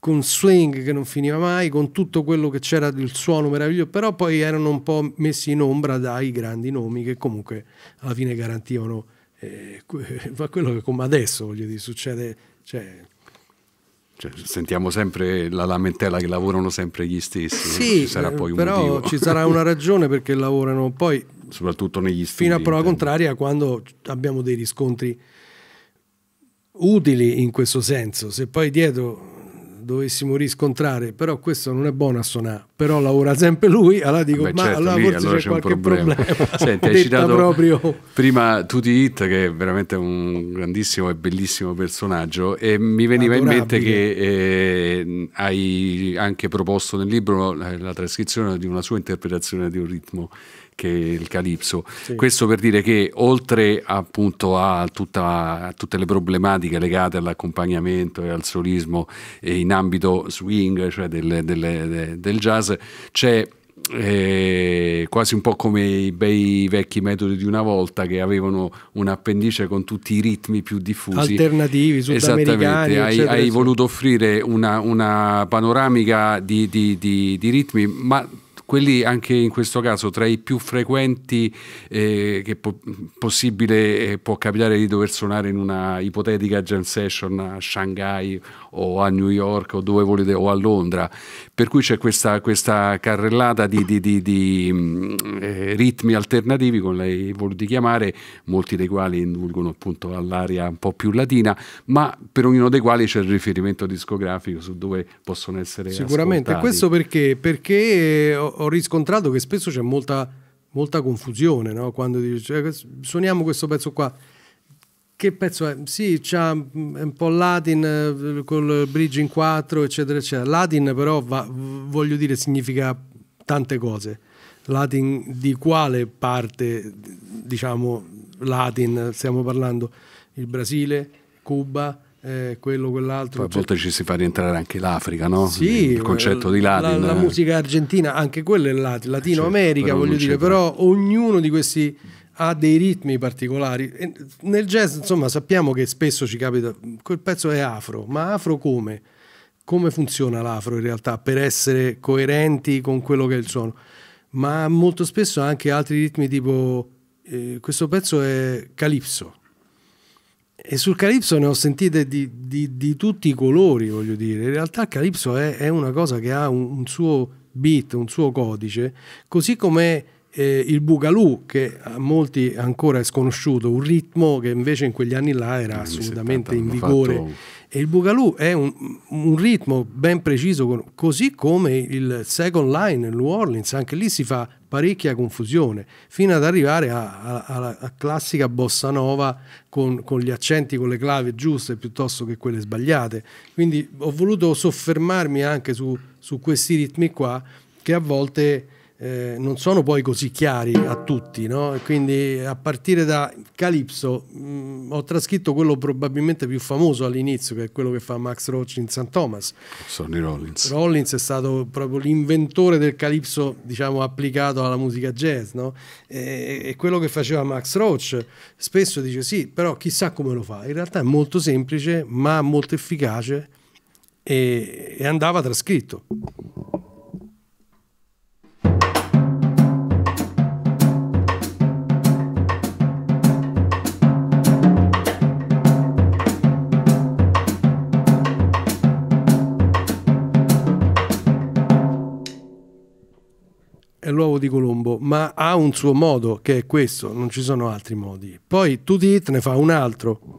con swing che non finiva mai, con tutto quello che c'era del suono meraviglioso, però poi erano un po' messi in ombra dai grandi nomi che comunque alla fine garantivano eh, quello che come adesso, voglio dire, succede. Cioè, cioè, sentiamo sempre la lamentela che lavorano sempre gli stessi. Eh. Sì, ci sarà eh, poi un però motivo. ci sarà una ragione perché lavorano poi, soprattutto negli studi. Fino a prova intendo. contraria, quando abbiamo dei riscontri utili in questo senso, se poi dietro dovessimo riscontrare, però questo non è buono a suonare, però lavora sempre lui, allora dico, Beh, ma certo, allora lì, forse allora c'è, qualche problema. problema. Senti, hai citato proprio... prima Tutti Hit, che è veramente un grandissimo e bellissimo personaggio, e mi veniva Adorabile. in mente che eh, hai anche proposto nel libro la trascrizione di una sua interpretazione di un ritmo che il calipso. Sì. Questo per dire che oltre appunto a, tutta, a, tutte le problematiche legate all'accompagnamento e al solismo e in ambito swing, cioè del, del, del jazz, c'è eh, quasi un po' come i bei vecchi metodi di una volta che avevano un appendice con tutti i ritmi più diffusi alternativi sudamericani hai, hai voluto offrire una, una panoramica di, di, di, di ritmi ma quelli anche in questo caso tra i più frequenti eh, che po possibile eh, può capitare di dover suonare in una ipotetica jam session a Shanghai o a New York o dove volete o a Londra, per cui c'è questa, questa, carrellata di, di, di, di mm, eh, ritmi alternativi, come lei voluto chiamare, molti dei quali indulgono appunto all'area un po' più latina, ma per ognuno dei quali c'è il riferimento discografico su dove possono essere Sicuramente, ascoltati. questo perché? Perché eh, ho riscontrato che spesso c'è molta, molta confusione no? quando dici cioè, suoniamo questo pezzo qua. Che pezzo è? Sì, c'ha mm, un po' Latin eh, col bridge in 4, eccetera, eccetera. Latin però, va, voglio dire, significa tante cose. Latin di quale parte, diciamo, Latin stiamo parlando? Il Brasile, Cuba, eh, quello, quell'altro. Poi a cioè volte ci si fa rientrare anche l'Africa, no? Sì, il eh, concetto di Latin. La, la musica argentina, anche quella è Latin, eh, Latino America, certo, voglio dire, però ognuno di questi ha dei ritmi particolari. nel jazz, insomma, sappiamo che spesso ci capita, quel pezzo è afro, ma afro come? Come funziona l'afro in realtà per essere coerenti con quello che è il suono? Ma molto spesso anche altri ritmi tipo, eh, questo pezzo è calipso e sul Calypso ne ho sentite di, di, di, tutti i colori, voglio dire. In realtà Calypso è, è una cosa che ha un, un, suo beat, un suo codice, così come eh, il Bugaloo, che a molti ancora è sconosciuto, un ritmo che invece in quegli anni là era assolutamente in vigore. Fatto e il Boogaloo è un, un ritmo ben preciso, così come il second line New Orleans, anche lì si fa parecchia confusione, fino ad arrivare alla classica bossa nova con, con, gli accenti, con le clave giuste piuttosto che quelle sbagliate. Quindi ho voluto soffermarmi anche su, su questi ritmi qua che a volte eh, non sono poi così chiari a tutti, no? quindi a partire da Calypso mh, mm, ho trascritto quello probabilmente più famoso all'inizio, che è quello che fa Max Roach in St. Thomas. Sonny Rollins. Rollins è stato proprio l'inventore del Calypso, diciamo, applicato alla musica jazz, no? e, e quello che faceva Max Roach spesso dice sì, però chissà come lo fa, in realtà è molto semplice ma molto efficace e, e andava trascritto. di Colombo, ma ha un suo modo che è questo, non ci sono altri modi. Poi Tutti Hit ne fa un altro.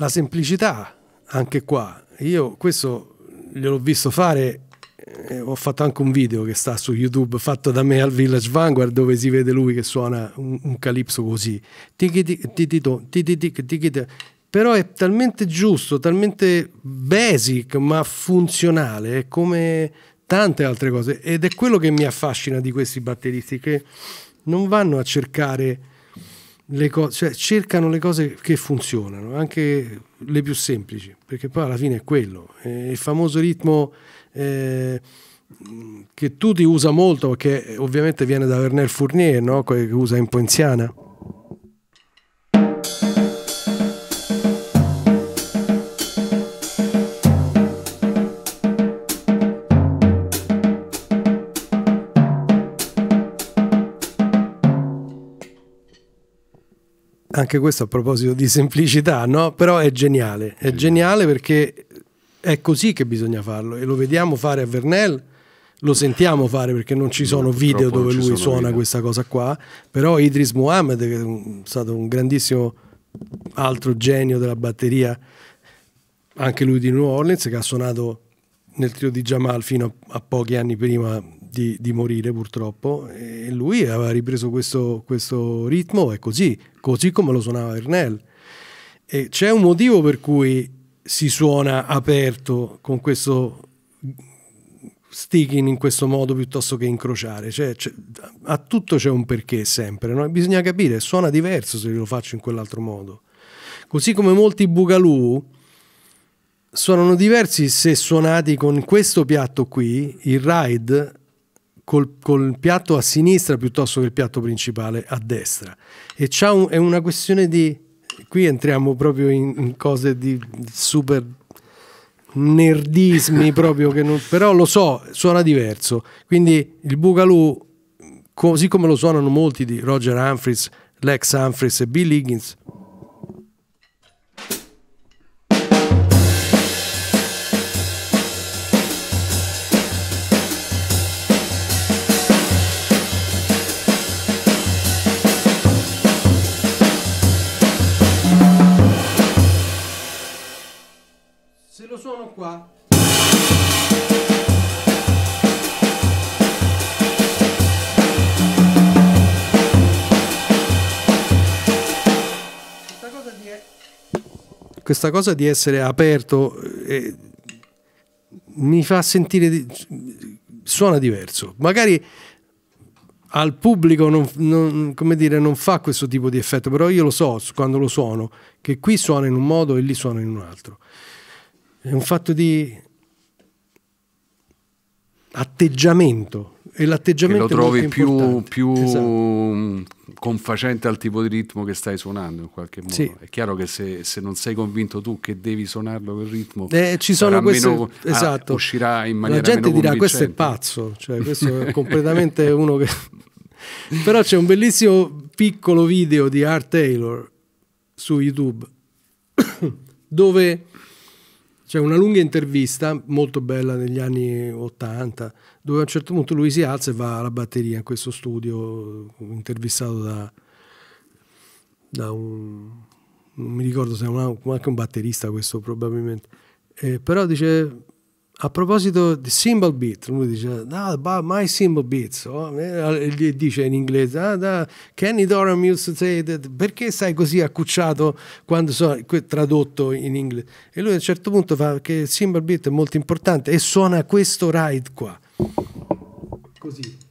La semplicità, anche qua, io questo gliel'ho visto fare eh, ho fatto anche un video che sta su YouTube fatto da me al Village Vanguard dove si vede lui che suona un, un calipso così. Però è talmente giusto, talmente basic ma funzionale come tante altre cose ed è quello che mi affascina di questi batteristi che non vanno a cercare le cose, cioè cercano le cose che funzionano, anche le più semplici, perché poi alla fine è quello, è il famoso ritmo eh, che ti usa molto, che ovviamente viene da Werner Fournier, no? che usa in Poenziana. anche questo a proposito di semplicità, no? però è geniale, è geniale perché è così che bisogna farlo e lo vediamo fare a Vernel, lo sentiamo fare perché non ci sono video dove lui suona video. questa cosa qua, però Idris Muhammad che è stato un grandissimo altro genio della batteria, anche lui di New Orleans che ha suonato nel trio di Jamal fino a pochi anni prima di, di, morire purtroppo e lui aveva ripreso questo, questo ritmo e così, così come lo suonava Vernel E c'è un motivo per cui si suona aperto con questo sticking in questo modo piuttosto che incrociare. Cioè, cioè, a tutto c'è un perché sempre, no? bisogna capire, suona diverso se lo faccio in quell'altro modo. Così come molti Bugaloo suonano diversi se suonati con questo piatto qui, il ride, col, col piatto a sinistra piuttosto che il piatto principale a destra. E un, è una questione di qui entriamo proprio in cose di super nerdismi proprio che non, però lo so, suona diverso. Quindi il Boogaloo così come lo suonano molti di Roger Humphries, Lex Humphries e Bill Higgins, sono qua. Questa cosa di, è... Questa cosa di essere aperto eh, mi fa sentire... Di... suona diverso. Magari al pubblico non, non, dire, non, fa questo tipo di effetto, però io lo so quando lo suono, che qui suona in un modo e lì suona in un altro è un fatto di atteggiamento. E l'atteggiamento che lo trovi più, più esatto. confacente al tipo di ritmo che stai suonando in qualche modo. Sì. È chiaro che se, se, non sei convinto tu che devi suonarlo quel ritmo, eh, ci sono queste, meno, ah, esatto. ah, uscirà in maniera La gente dirà questo è pazzo, cioè questo è completamente uno che... Però c'è un bellissimo piccolo video di Art Taylor su YouTube dove c'è una lunga intervista, molto bella negli anni 80, dove a un certo punto lui si alza e va alla batteria in questo studio, intervistato da, da un... non mi ricordo se era anche un batterista questo probabilmente. Eh, però dice a proposito di cymbal beat, lui dice, no, but my symbol beats, oh, e eh, eh, dice in inglese, ah, da, Kenny Dorham used to say that, perché sei così accucciato quando sono tradotto in inglese? E lui a un certo punto fa che il cymbal beat è molto importante e suona questo ride qua, così.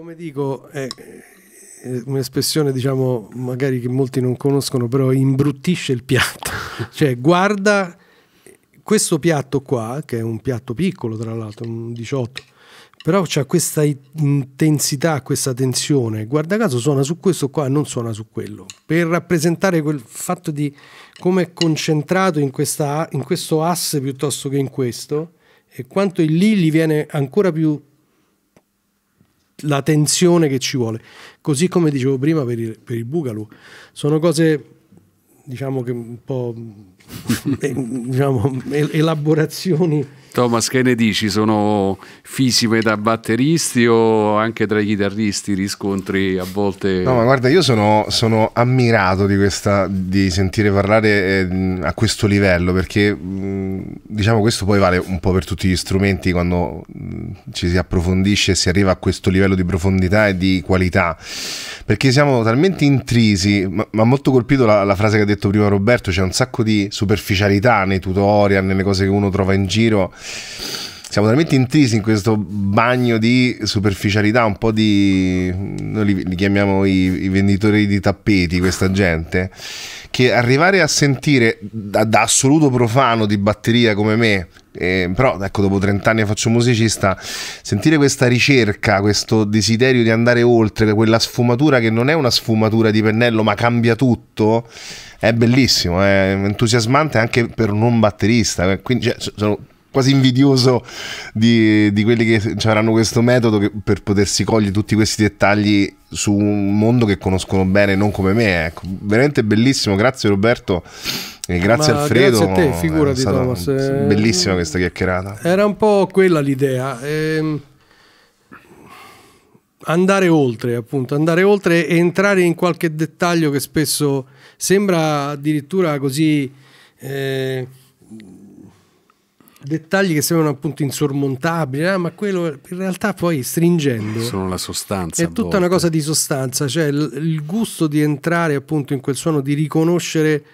come dico, è un'espressione diciamo magari che molti non conoscono, però imbruttisce il piatto. cioè guarda questo piatto qua, che è un piatto piccolo tra l'altro, un 18, però c'ha questa intensità, questa tensione. Guarda caso suona su questo qua e non suona su quello. Per rappresentare quel fatto di come è concentrato in, questa, in questo asse piuttosto che in questo e quanto il lì gli viene ancora più la tensione che ci vuole. Così come dicevo prima per il, per il Bugalu, sono cose diciamo che un po' eh, diciamo, elaborazioni Thomas, che ne dici? Sono fisime da batteristi o anche tra i chitarristi riscontri a volte... No, ma guarda, io sono, sono ammirato di, questa, di, sentire parlare eh, a questo livello, perché mh, mm, diciamo questo poi vale un po' per tutti gli strumenti quando mm, ci si approfondisce e si arriva a questo livello di profondità e di qualità, perché siamo talmente intrisi, ma, ma molto colpito la, la frase che ha detto prima Roberto, c'è un sacco di superficialità nei tutorial, nelle cose che uno trova in giro siamo talmente intrisi in questo bagno di superficialità, un po' di... noi li, li chiamiamo i, i, venditori di tappeti, questa gente, che arrivare a sentire da, da assoluto profano di batteria come me, eh, però ecco dopo 30 anni faccio musicista, sentire questa ricerca, questo desiderio di andare oltre, quella sfumatura che non è una sfumatura di pennello ma cambia tutto, è bellissimo, è entusiasmante anche per un non batterista, eh, quindi cioè, sono quasi invidioso di, di quelli che avranno questo metodo che, per potersi cogliere tutti questi dettagli su un mondo che conoscono bene, non come me. Ecco. Veramente bellissimo, grazie Roberto. E grazie Ma Alfredo. Grazie a te, eh, figurati Thomas. Eh, bellissima questa chiacchierata. Era un po' quella l'idea. Ehm andare oltre, appunto, andare oltre e entrare in qualche dettaglio che spesso sembra addirittura così eh, dettagli che sembrano appunto insormontabili, eh? ma quello in realtà poi stringendo sono la sostanza. È tutta volte. una cosa di sostanza, cioè il, il, gusto di entrare appunto in quel suono, di riconoscere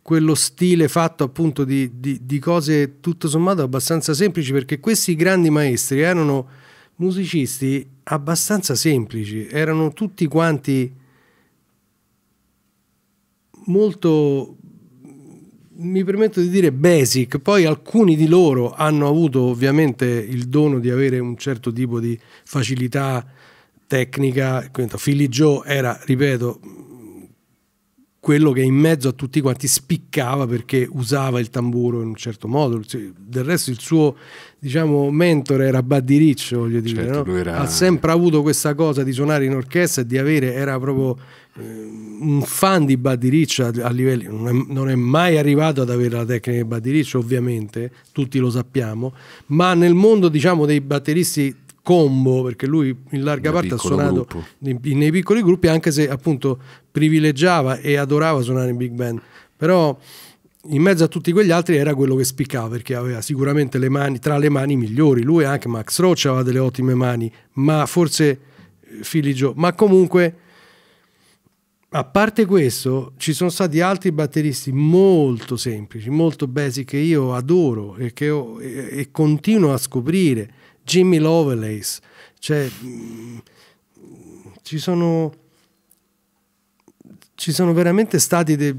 quello stile fatto appunto di, di, di cose tutto sommato abbastanza semplici, perché questi grandi maestri erano musicisti abbastanza semplici, erano tutti quanti molto mi permetto di dire basic, poi alcuni di loro hanno avuto ovviamente il dono di avere un certo tipo di facilità tecnica, Philly Joe era, ripeto, quello che in mezzo a tutti quanti spiccava perché usava il tamburo in un certo modo. Del resto il suo diciamo, mentore era Buddy Rich, voglio dire, certo, no? era... ha sempre avuto questa cosa di suonare in orchestra e di avere, era proprio eh, un fan di Buddy Rich a, livelli non è, non è, mai arrivato ad avere la tecnica di Buddy Rich ovviamente tutti lo sappiamo ma nel mondo diciamo dei batteristi combo perché lui in larga nel parte ha suonato nei, nei piccoli gruppi anche se appunto privilegiava e adorava suonare in big band però in mezzo a tutti quegli altri era quello che spiccava perché aveva sicuramente le mani tra le mani migliori lui anche Max Roach aveva delle ottime mani ma forse Filigio eh, ma comunque a parte questo, ci sono stati altri batteristi molto semplici, molto basic che io adoro e che ho, e, e continuo a scoprire. Jimmy Lovelace, cioè mh, mm, ci sono ci sono veramente stati dei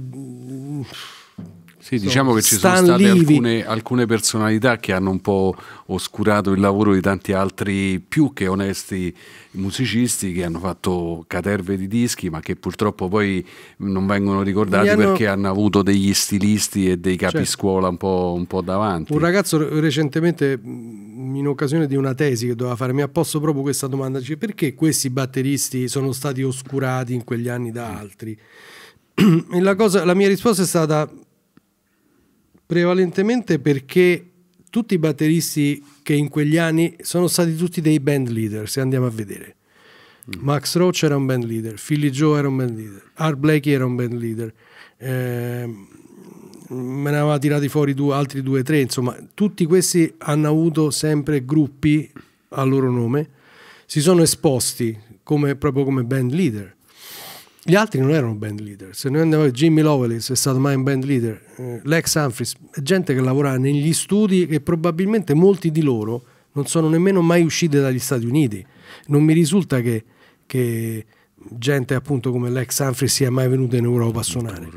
sì, diciamo che ci Stan sono state alcune, alcune, personalità che hanno un po' oscurato il lavoro di tanti altri più che onesti musicisti che hanno fatto caterve di dischi ma che purtroppo poi non vengono ricordati hanno... perché hanno avuto degli stilisti e dei capiscuola certo. un po', un po' davanti. Un ragazzo recentemente mm, in occasione di una tesi che doveva fare mi ha posto proprio questa domanda, dice perché questi batteristi sono stati oscurati in quegli anni da mm. altri? La, cosa, la, mia risposta è stata Prevalentemente perché tutti i batteristi che in quegli anni sono stati tutti dei band leader, se andiamo a vedere. Mm. Max Roach era un band leader, Philly Joe era un band leader, Art Blakey era un band leader, eh, me ne aveva tirati fuori due, altri due o tre, insomma, tutti questi hanno avuto sempre gruppi a loro nome, si sono esposti come, proprio come band leader. Gli altri non erano band leader. Se noi andavamo, Jimmy Lovelace è stato mai un band leader, eh, Lex Humphries, gente che lavorava negli studi e probabilmente molti di loro non sono nemmeno mai usciti dagli Stati Uniti. Non mi risulta che, che gente appunto come Lex Humphries sia mai venuta in Europa a suonare.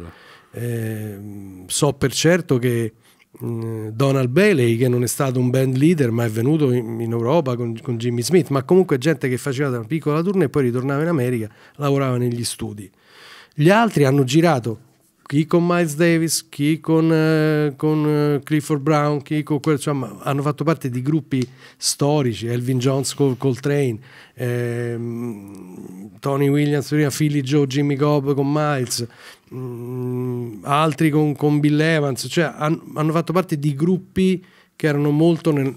Eh, so per certo che eh, Donald Bailey, che non è stato un band leader, ma è venuto in, in Europa con, con, Jimmy Smith, ma comunque gente che faceva da una piccola tournée e poi ritornava in America, lavorava negli studi. Gli altri hanno girato chi con Miles Davis, chi con, eh, con eh, Clifford Brown, chi con quel, cioè, hanno fatto parte di gruppi storici, Elvin Jones con Coltrane, ehm, Tony Williams, Philly Joe, Jimmy Cobb con Miles, mh, mm, altri con, con, Bill Evans, cioè han, hanno fatto parte di gruppi che erano molto nel,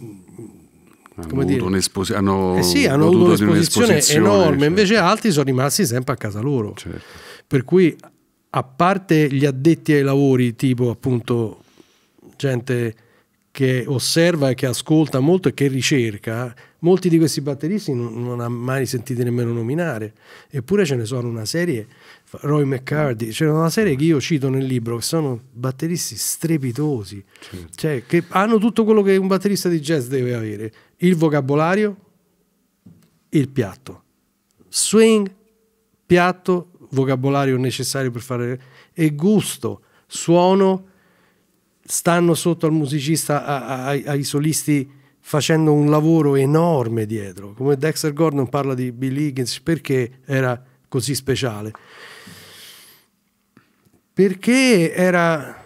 hanno, dire, un'espos- hanno, eh sì, hanno avuto un'esposizione, un'esposizione enorme, cioè. invece altri sono rimasti sempre a casa loro. Certo. Per cui a parte gli addetti ai lavori, tipo appunto gente che osserva e che ascolta molto e che ricerca, molti di questi batteristi non, non ha mai sentito nemmeno nominare, eppure ce ne sono una serie, Roy McCarthy, c'è una serie che io cito nel libro, che sono batteristi strepitosi, certo. cioè, che hanno tutto quello che un batterista di jazz deve avere, il vocabolario, il piatto, swing, piatto, vocabolario necessario per fare... E gusto, suono, stanno sotto al musicista, a, a, ai, solisti facendo un lavoro enorme dietro. Come Dexter Gordon parla di Bill Higgins, perché era così speciale? Perché era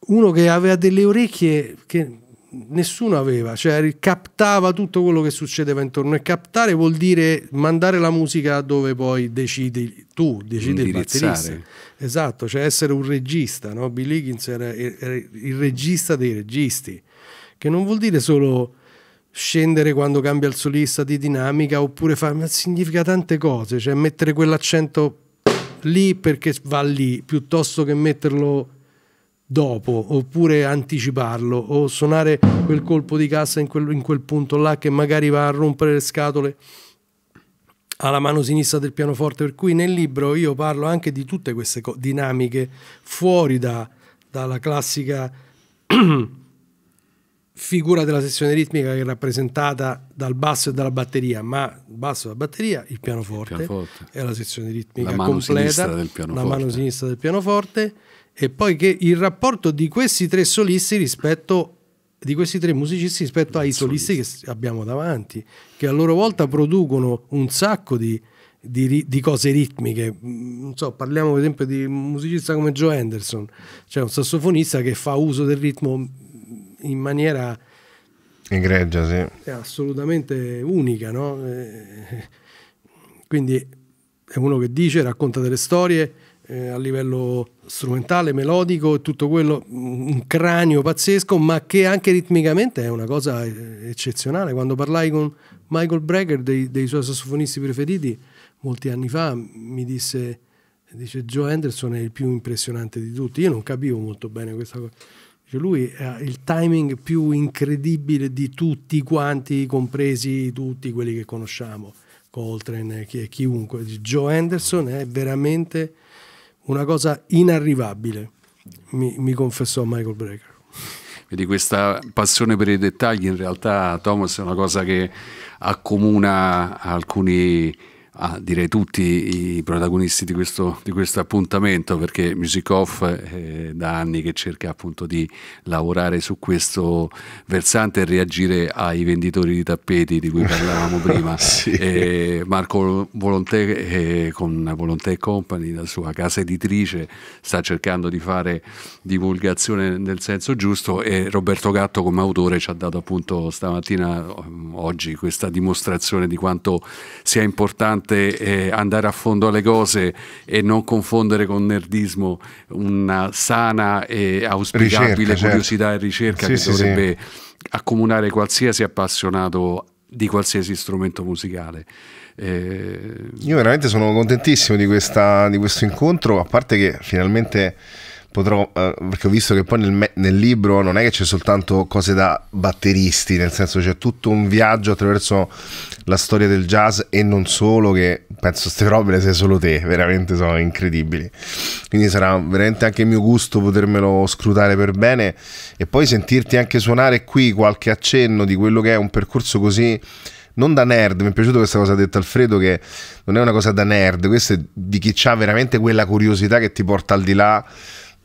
uno che aveva delle orecchie che nessuno aveva, cioè captava tutto quello che succedeva intorno e captare vuol dire mandare la musica dove poi decidi tu, decidi il batterista. Esatto, cioè essere un regista, no? Bill Higgins era, er-, era il regista dei registi, che non vuol dire solo scendere quando cambia il solista di dinamica oppure fare, ma significa tante cose, cioè mettere quell'accento lì perché va lì, piuttosto che metterlo dopo oppure anticiparlo o suonare quel colpo di cassa in quel, in quel, punto là che magari va a rompere le scatole alla mano sinistra del pianoforte per cui nel libro io parlo anche di tutte queste dinamiche fuori da, dalla classica figura della sessione ritmica che è rappresentata dal basso e dalla batteria, ma basso e la batteria, il pianoforte, il pianoforte. è la sessione ritmica la completa, la mano sinistra del pianoforte e poi che il rapporto di questi tre solisti rispetto di questi tre musicisti rispetto ai solisti che abbiamo davanti, che a loro volta producono un sacco di, di, di cose ritmiche. Mm, so, parliamo per esempio di un musicista come Joe Anderson, cioè un sassofonista che fa uso del ritmo mm, in maniera egregia, sì. assolutamente unica. No? Eh, quindi è uno che dice, racconta delle storie eh, a livello strumentale, melodico e tutto quello, un cranio pazzesco, ma che anche ritmicamente è una cosa eh, eccezionale. Quando parlai con Michael Breger, dei, dei suoi sassofonisti preferiti, molti anni fa, mi disse, dice Joe Anderson è il più impressionante di tutti. Io non capivo molto bene questa cosa. lui ha il timing più incredibile di tutti quanti, compresi tutti quelli che conosciamo, Coltrane e chiunque. Joe Anderson è veramente una cosa inarrivabile, mi, mi confessò Michael Brecker. Vedi, questa passione per i dettagli in realtà, Thomas, è una cosa che accomuna alcuni a direi tutti i protagonisti di questo, di questo appuntamento perché Music Off eh, da anni che cerca appunto di lavorare su questo versante e reagire ai venditori di tappeti di cui parlavamo prima sì. eh, Marco Volontè eh, con Volontè Company la sua casa editrice sta cercando di fare divulgazione nel senso giusto e Roberto Gatto come autore ci ha dato appunto stamattina oggi questa dimostrazione di quanto sia importante importante eh, andare a fondo alle cose e non confondere con nerdismo una sana e auspicabile ricerca, certo. curiosità certo. e ricerca sì, che sì, dovrebbe sì. accomunare qualsiasi appassionato di qualsiasi strumento musicale. Eh... Io veramente sono contentissimo di, questa, di questo incontro, a parte che finalmente potrò, eh, perché ho visto che poi nel, nel, libro non è che c'è soltanto cose da batteristi, nel senso c'è tutto un viaggio attraverso la storia del jazz e non solo, che penso queste robe le sei solo te, veramente sono incredibili. Quindi sarà veramente anche mio gusto potermelo scrutare per bene e poi sentirti anche suonare qui qualche accenno di quello che è un percorso così non da nerd, mi è piaciuta questa cosa detta Alfredo che non è una cosa da nerd, questo è di chi ha veramente quella curiosità che ti porta al di là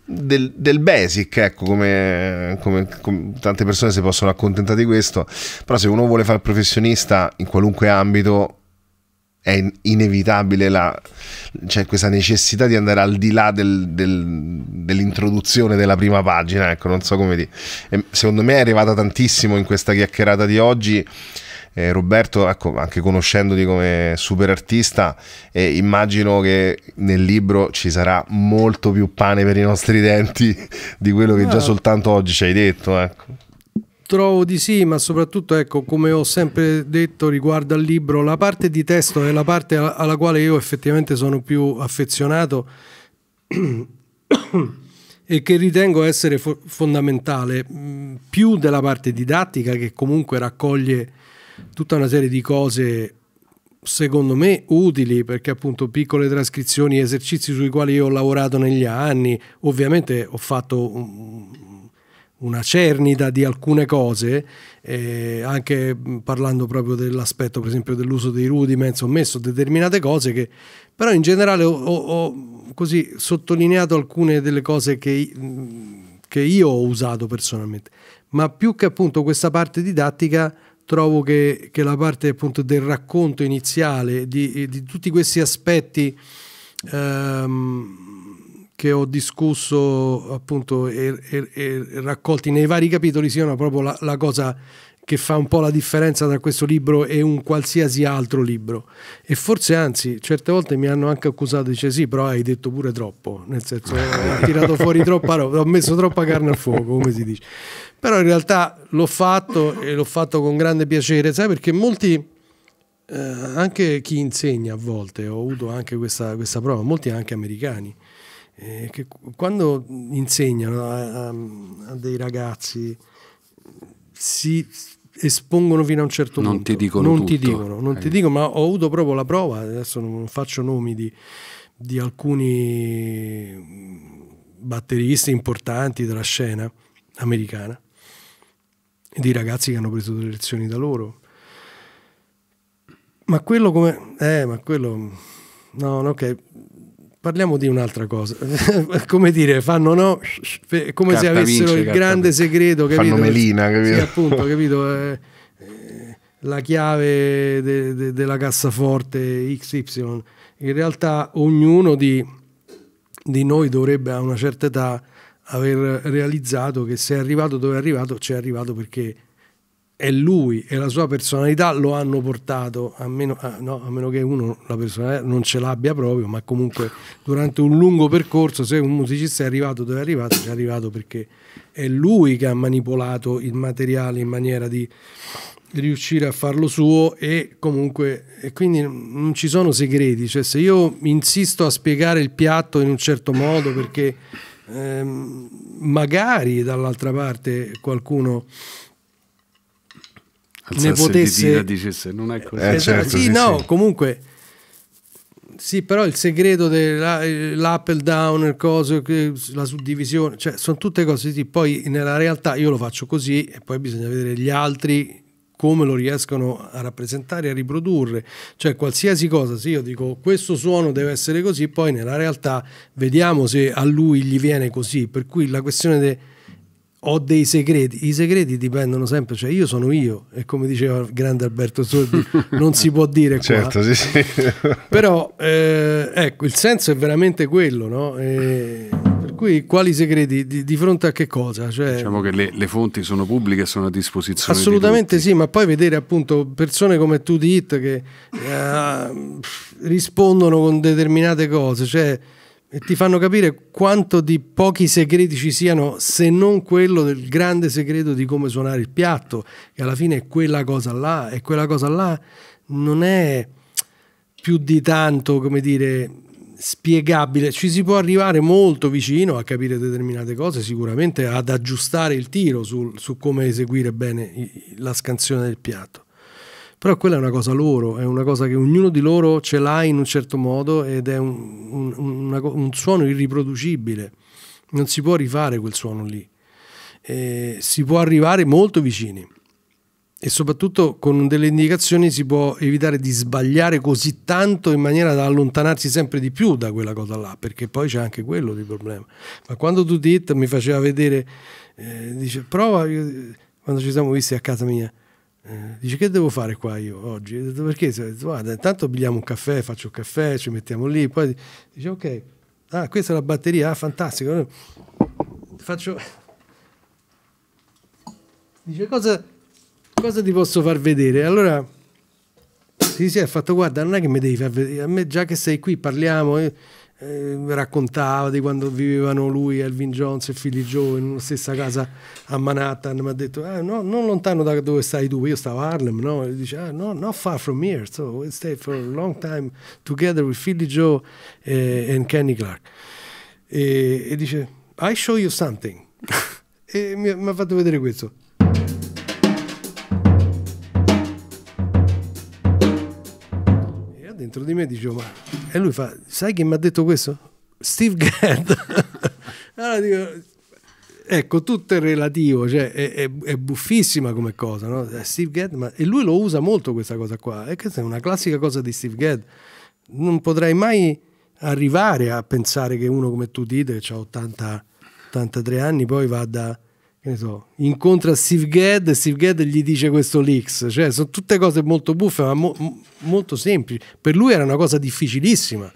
del, del, basic, ecco, come, come, come, tante persone si possono accontentare di questo, però se uno vuole fare professionista in qualunque ambito è inevitabile la, cioè questa necessità di andare al di là del, del, dell'introduzione della prima pagina, ecco, non so come dire. secondo me è arrivata tantissimo in questa chiacchierata di oggi eh, Roberto, ecco, anche conoscendoti come super artista, eh, immagino che nel libro ci sarà molto più pane per i nostri denti di quello che già ah. soltanto oggi ci hai detto. Ecco. Trovo di sì, ma soprattutto, ecco, come ho sempre detto riguardo al libro, la parte di testo è la parte alla quale io effettivamente sono più affezionato e che ritengo essere fondamentale, mm, più della parte didattica che comunque raccoglie tutta una serie di cose secondo me utili perché appunto piccole trascrizioni, esercizi sui quali io ho lavorato negli anni, ovviamente ho fatto un, una cernita di alcune cose, eh, anche parlando proprio dell'aspetto per esempio dell'uso dei rudiments, ho messo determinate cose che però in generale ho, ho così sottolineato alcune delle cose che, che io ho usato personalmente, ma più che appunto questa parte didattica trovo che, che la parte appunto del racconto iniziale di, di tutti questi aspetti ehm, che ho discusso appunto e, e, e, raccolti nei vari capitoli siano proprio la, la cosa che fa un po' la differenza tra questo libro e un qualsiasi altro libro. E forse anzi, certe volte mi hanno anche accusato, dice sì, però hai detto pure troppo, nel senso ho tirato fuori troppa roba, ho messo troppa carne al fuoco, come si dice. Però in realtà l'ho fatto e l'ho fatto con grande piacere, sai perché molti, eh, anche chi insegna a volte, ho avuto anche questa, questa prova, molti anche americani, eh, che quando insegnano a, a, a dei ragazzi si, espongono fino a un certo non punto. Ti dicono non tutto. ti dicono, non eh. ti dicono, ma ho avuto proprio la prova, adesso non faccio nomi di, di alcuni batteristi importanti della scena americana, di ragazzi che hanno preso delle lezioni da loro. Ma quello come... Eh, ma quello... No, no, ok. Parliamo di un'altra cosa, come dire, fanno no, come carta se avessero vince, il grande vince. segreto, capito? Fanno melina, capito? Sì, appunto, capito? Eh, eh, la chiave de, de, della cassaforte XY. In realtà ognuno di, di noi dovrebbe a una certa età aver realizzato che se è arrivato dove è arrivato, c'è arrivato perché è lui e la sua personalità lo hanno portato, a meno, a, no, a meno che uno la personalità eh, non ce l'abbia proprio, ma comunque durante un lungo percorso se un musicista è arrivato dove è arrivato, è arrivato perché è lui che ha manipolato il materiale in maniera di riuscire a farlo suo e comunque e quindi non ci sono segreti, cioè se io insisto a spiegare il piatto in un certo modo perché ehm, magari dall'altra parte qualcuno Alzasse ne potesse... Di dicesse non è così. Eh, eh, certo, sì, sì, no, sì. comunque... Sì, però il segreto dell'up eh, e down, il coso, la suddivisione, cioè sono tutte cose così. Poi nella realtà io lo faccio così e poi bisogna vedere gli altri come lo riescono a rappresentare e a riprodurre. Cioè qualsiasi cosa, se io dico questo suono deve essere così, poi nella realtà vediamo se a lui gli viene così. Per cui la questione de, ho dei segreti, i segreti dipendono sempre, cioè io sono io e come diceva il grande Alberto Sordi non si può dire qua. Certo, sì, sì. Però eh, ecco, il senso è veramente quello, no? E per cui quali segreti di, di fronte a che cosa? Cioè, diciamo che le, le, fonti sono pubbliche e sono a disposizione. Assolutamente di sì, ma poi vedere appunto persone come tu di che eh, rispondono con determinate cose, cioè e ti fanno capire quanto di pochi segreti ci siano, se non quello del grande segreto di come suonare il piatto, che alla fine è quella cosa là, e quella cosa là non è più di tanto, come dire, spiegabile. Ci si può arrivare molto vicino a capire determinate cose, sicuramente ad aggiustare il tiro sul, su come eseguire bene la scansione del piatto però quella è una cosa loro, è una cosa che ognuno di loro ce l'ha in un certo modo ed è un, un, una, un suono irriproducibile, non si può rifare quel suono lì, eh, si può arrivare molto vicini e soprattutto con delle indicazioni si può evitare di sbagliare così tanto in maniera da allontanarsi sempre di più da quella cosa là, perché poi c'è anche quello di problema. Ma quando tu It mi faceva vedere, eh, dice prova, quando ci siamo visti a casa mia, eh, dice che devo fare qua io oggi? Detto, perché? Detto, guarda, intanto pigliamo un caffè, faccio il caffè, ci mettiamo lì, poi dice ok, ah, questa è la batteria, ah, fantastico. Faccio... Dice cosa, cosa ti posso far vedere? Allora sì, sì, ha fatto guarda, non è che mi devi far vedere, a me già che sei qui parliamo... Io, eh eh, raccontava di quando vivevano lui, Elvin Jones e figli Joe in una stessa casa a Manhattan, mi ha detto ah, no, non lontano da dove stai tu, io stavo a Harlem, no? E dice ah, no, not far from here, so we we'll stayed for a long time together with Philly Joe e eh, Kenny Clark. E, e, dice I show you something e mi, mi ha fatto vedere questo. E dentro di me dicevo oh, ma e lui fa, sai chi mi ha detto questo? Steve Gadd. allora dico, ecco, tutto è relativo, cioè è, è, è buffissima come cosa, no? Eh, Steve Gadd, ma, e lui lo usa molto questa cosa qua, e questa è una classica cosa di Steve Gadd. Non potrei mai arrivare a pensare che uno come tu dite, che ha 83 anni, poi vada So, incontra Steve Gadd e Steve Gadd gli dice questo leaks, cioè sono tutte cose molto buffe ma mo molto semplici, per lui era una cosa difficilissima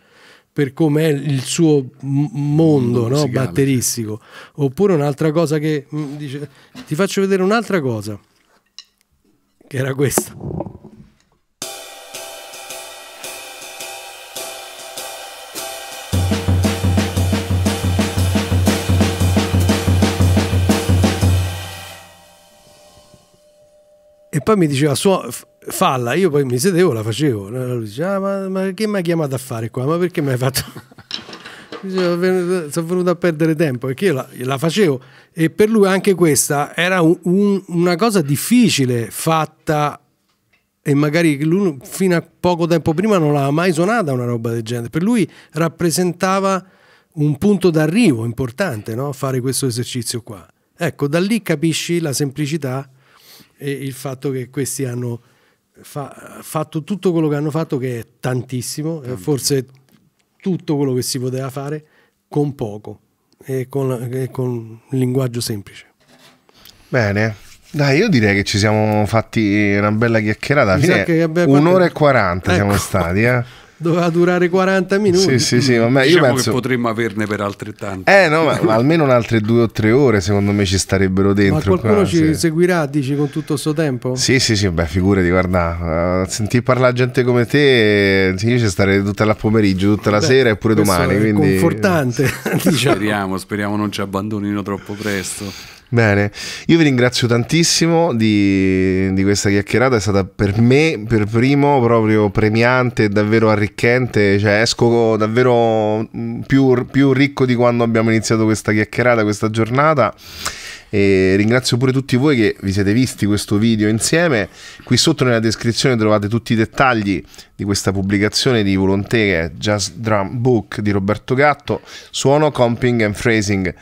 per come è il suo mondo mm, no? batteristico, oppure un'altra cosa che mm, dice, ti faccio vedere un'altra cosa, che era questa. E poi mi diceva, falla, io poi mi sedevo, la facevo. lui diceva, ah, ma, ma, che mi hai chiamato a fare qua? Ma perché mi hai fatto... sono venuto a perdere tempo perché io la, la facevo e per lui anche questa era un, un, una cosa difficile fatta e magari lui fino a poco tempo prima non l'aveva mai suonata una roba del genere. Per lui rappresentava un punto d'arrivo importante no? fare questo esercizio qua. Ecco, da lì capisci la semplicità e il fatto che questi hanno fa fatto tutto quello che hanno fatto, che è tantissimo, Tanti. forse tutto quello che si poteva fare con poco e con, e con linguaggio semplice. Bene, dai, io direi che ci siamo fatti una bella chiacchierata. Alla fine, un'ora e quaranta ecco. siamo stati, eh. doveva durare 40 minuti. Sì, sì, sì, ma diciamo io penso... che potremmo averne per altrettanto. Eh, no, ma, ma, almeno altre due o tre ore secondo me ci starebbero dentro. Ma qualcuno qua, ci sì. seguirà, dici, con tutto questo tempo? Sì, sì, sì, beh, figurati, guarda, uh, eh, sentire parlare gente come te, sì, io ci starei tutta la pomeriggio, tutta la beh, sera e pure domani. È quindi... confortante. diciamo. Speriamo, speriamo non ci abbandonino troppo presto. Bene, io vi ringrazio tantissimo di, di, questa chiacchierata, è stata per me, per primo, proprio premiante, davvero arricchente, cioè esco davvero mm, più, più ricco di quando abbiamo iniziato questa chiacchierata, questa giornata. E ringrazio pure tutti voi che vi siete visti questo video insieme. Qui sotto nella descrizione trovate tutti i dettagli di questa pubblicazione di Volonté, che è Jazz Drum Book di Roberto Gatto, suono, comping and phrasing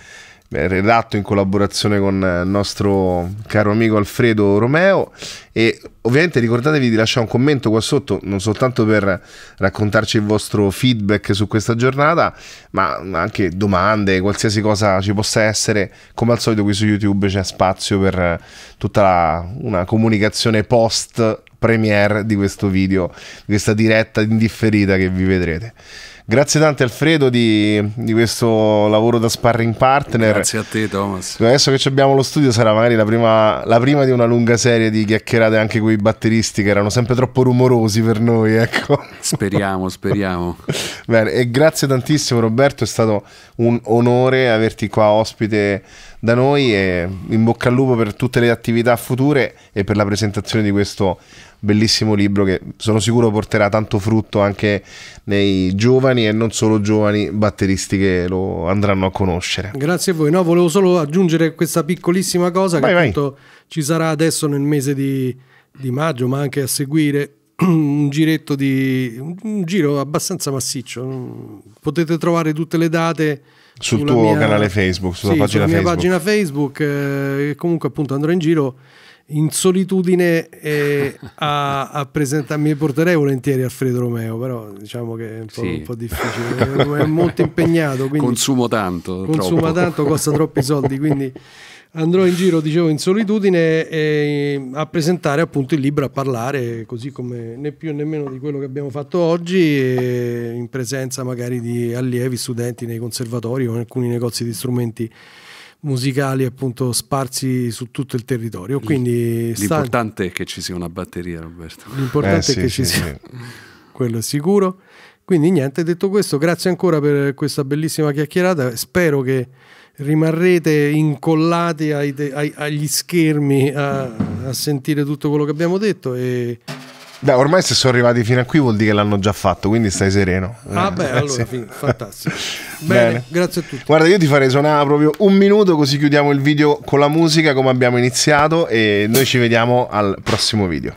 redatto in collaborazione con eh, il nostro caro amico Alfredo Romeo e ovviamente ricordatevi di lasciare un commento qua sotto non soltanto per raccontarci il vostro feedback su questa giornata ma anche domande qualsiasi cosa ci possa essere come al solito qui su youtube c'è spazio per eh, tutta la, una comunicazione post premiere di questo video di questa diretta indifferita che vi vedrete Grazie tante Alfredo di, di, questo lavoro da sparring partner. Grazie a te Thomas. Adesso che abbiamo lo studio sarà magari la prima, la prima di una lunga serie di chiacchierate anche con i batteristi che erano sempre troppo rumorosi per noi. Ecco. Speriamo, speriamo. Bene, e grazie tantissimo Roberto, è stato un onore averti qua ospite da noi e in bocca al lupo per tutte le attività future e per la presentazione di questo bellissimo libro che sono sicuro porterà tanto frutto anche nei giovani e non solo giovani batteristi che lo andranno a conoscere. Grazie a voi, no, volevo solo aggiungere questa piccolissima cosa vai, che vai. appunto ci sarà adesso nel mese di, di maggio, ma anche a seguire un giretto di un giro abbastanza massiccio. Potete trovare tutte le date sul tuo mia, canale Facebook, sulla sì, pagina sulla Facebook. pagina Facebook eh, e comunque appunto andrò in giro in solitudine eh, a, a presentarmi. Mi porterei volentieri Alfredo Romeo, però diciamo che è un po', sì. un po difficile, è molto impegnato. consumo tanto. Consuma troppo. tanto, costa troppi soldi, quindi andrò in giro, dicevo, in solitudine eh, a presentare appunto il libro, a parlare, così come né più né meno di quello che abbiamo fatto oggi, eh, in presenza magari di allievi, studenti nei conservatori o in alcuni negozi di strumenti musicali appunto sparsi su tutto il territorio. Quindi L'importante sta... è che ci sia una batteria, Roberto. L'importante eh, sì, è che sì, ci sia, quello è sicuro. Quindi niente, detto questo, grazie ancora per questa bellissima chiacchierata. Spero che rimarrete incollati ai, ai, agli schermi a, a, sentire tutto quello che abbiamo detto e Beh, ormai se sono arrivati fino a qui vuol dire che l'hanno già fatto, quindi stai sereno. Ah, eh, beh, grazie. allora, fantastico. Bene, Bene, grazie a tutti. Guarda, io ti farei suonare proprio un minuto così chiudiamo il video con la musica come abbiamo iniziato e noi ci vediamo al prossimo video.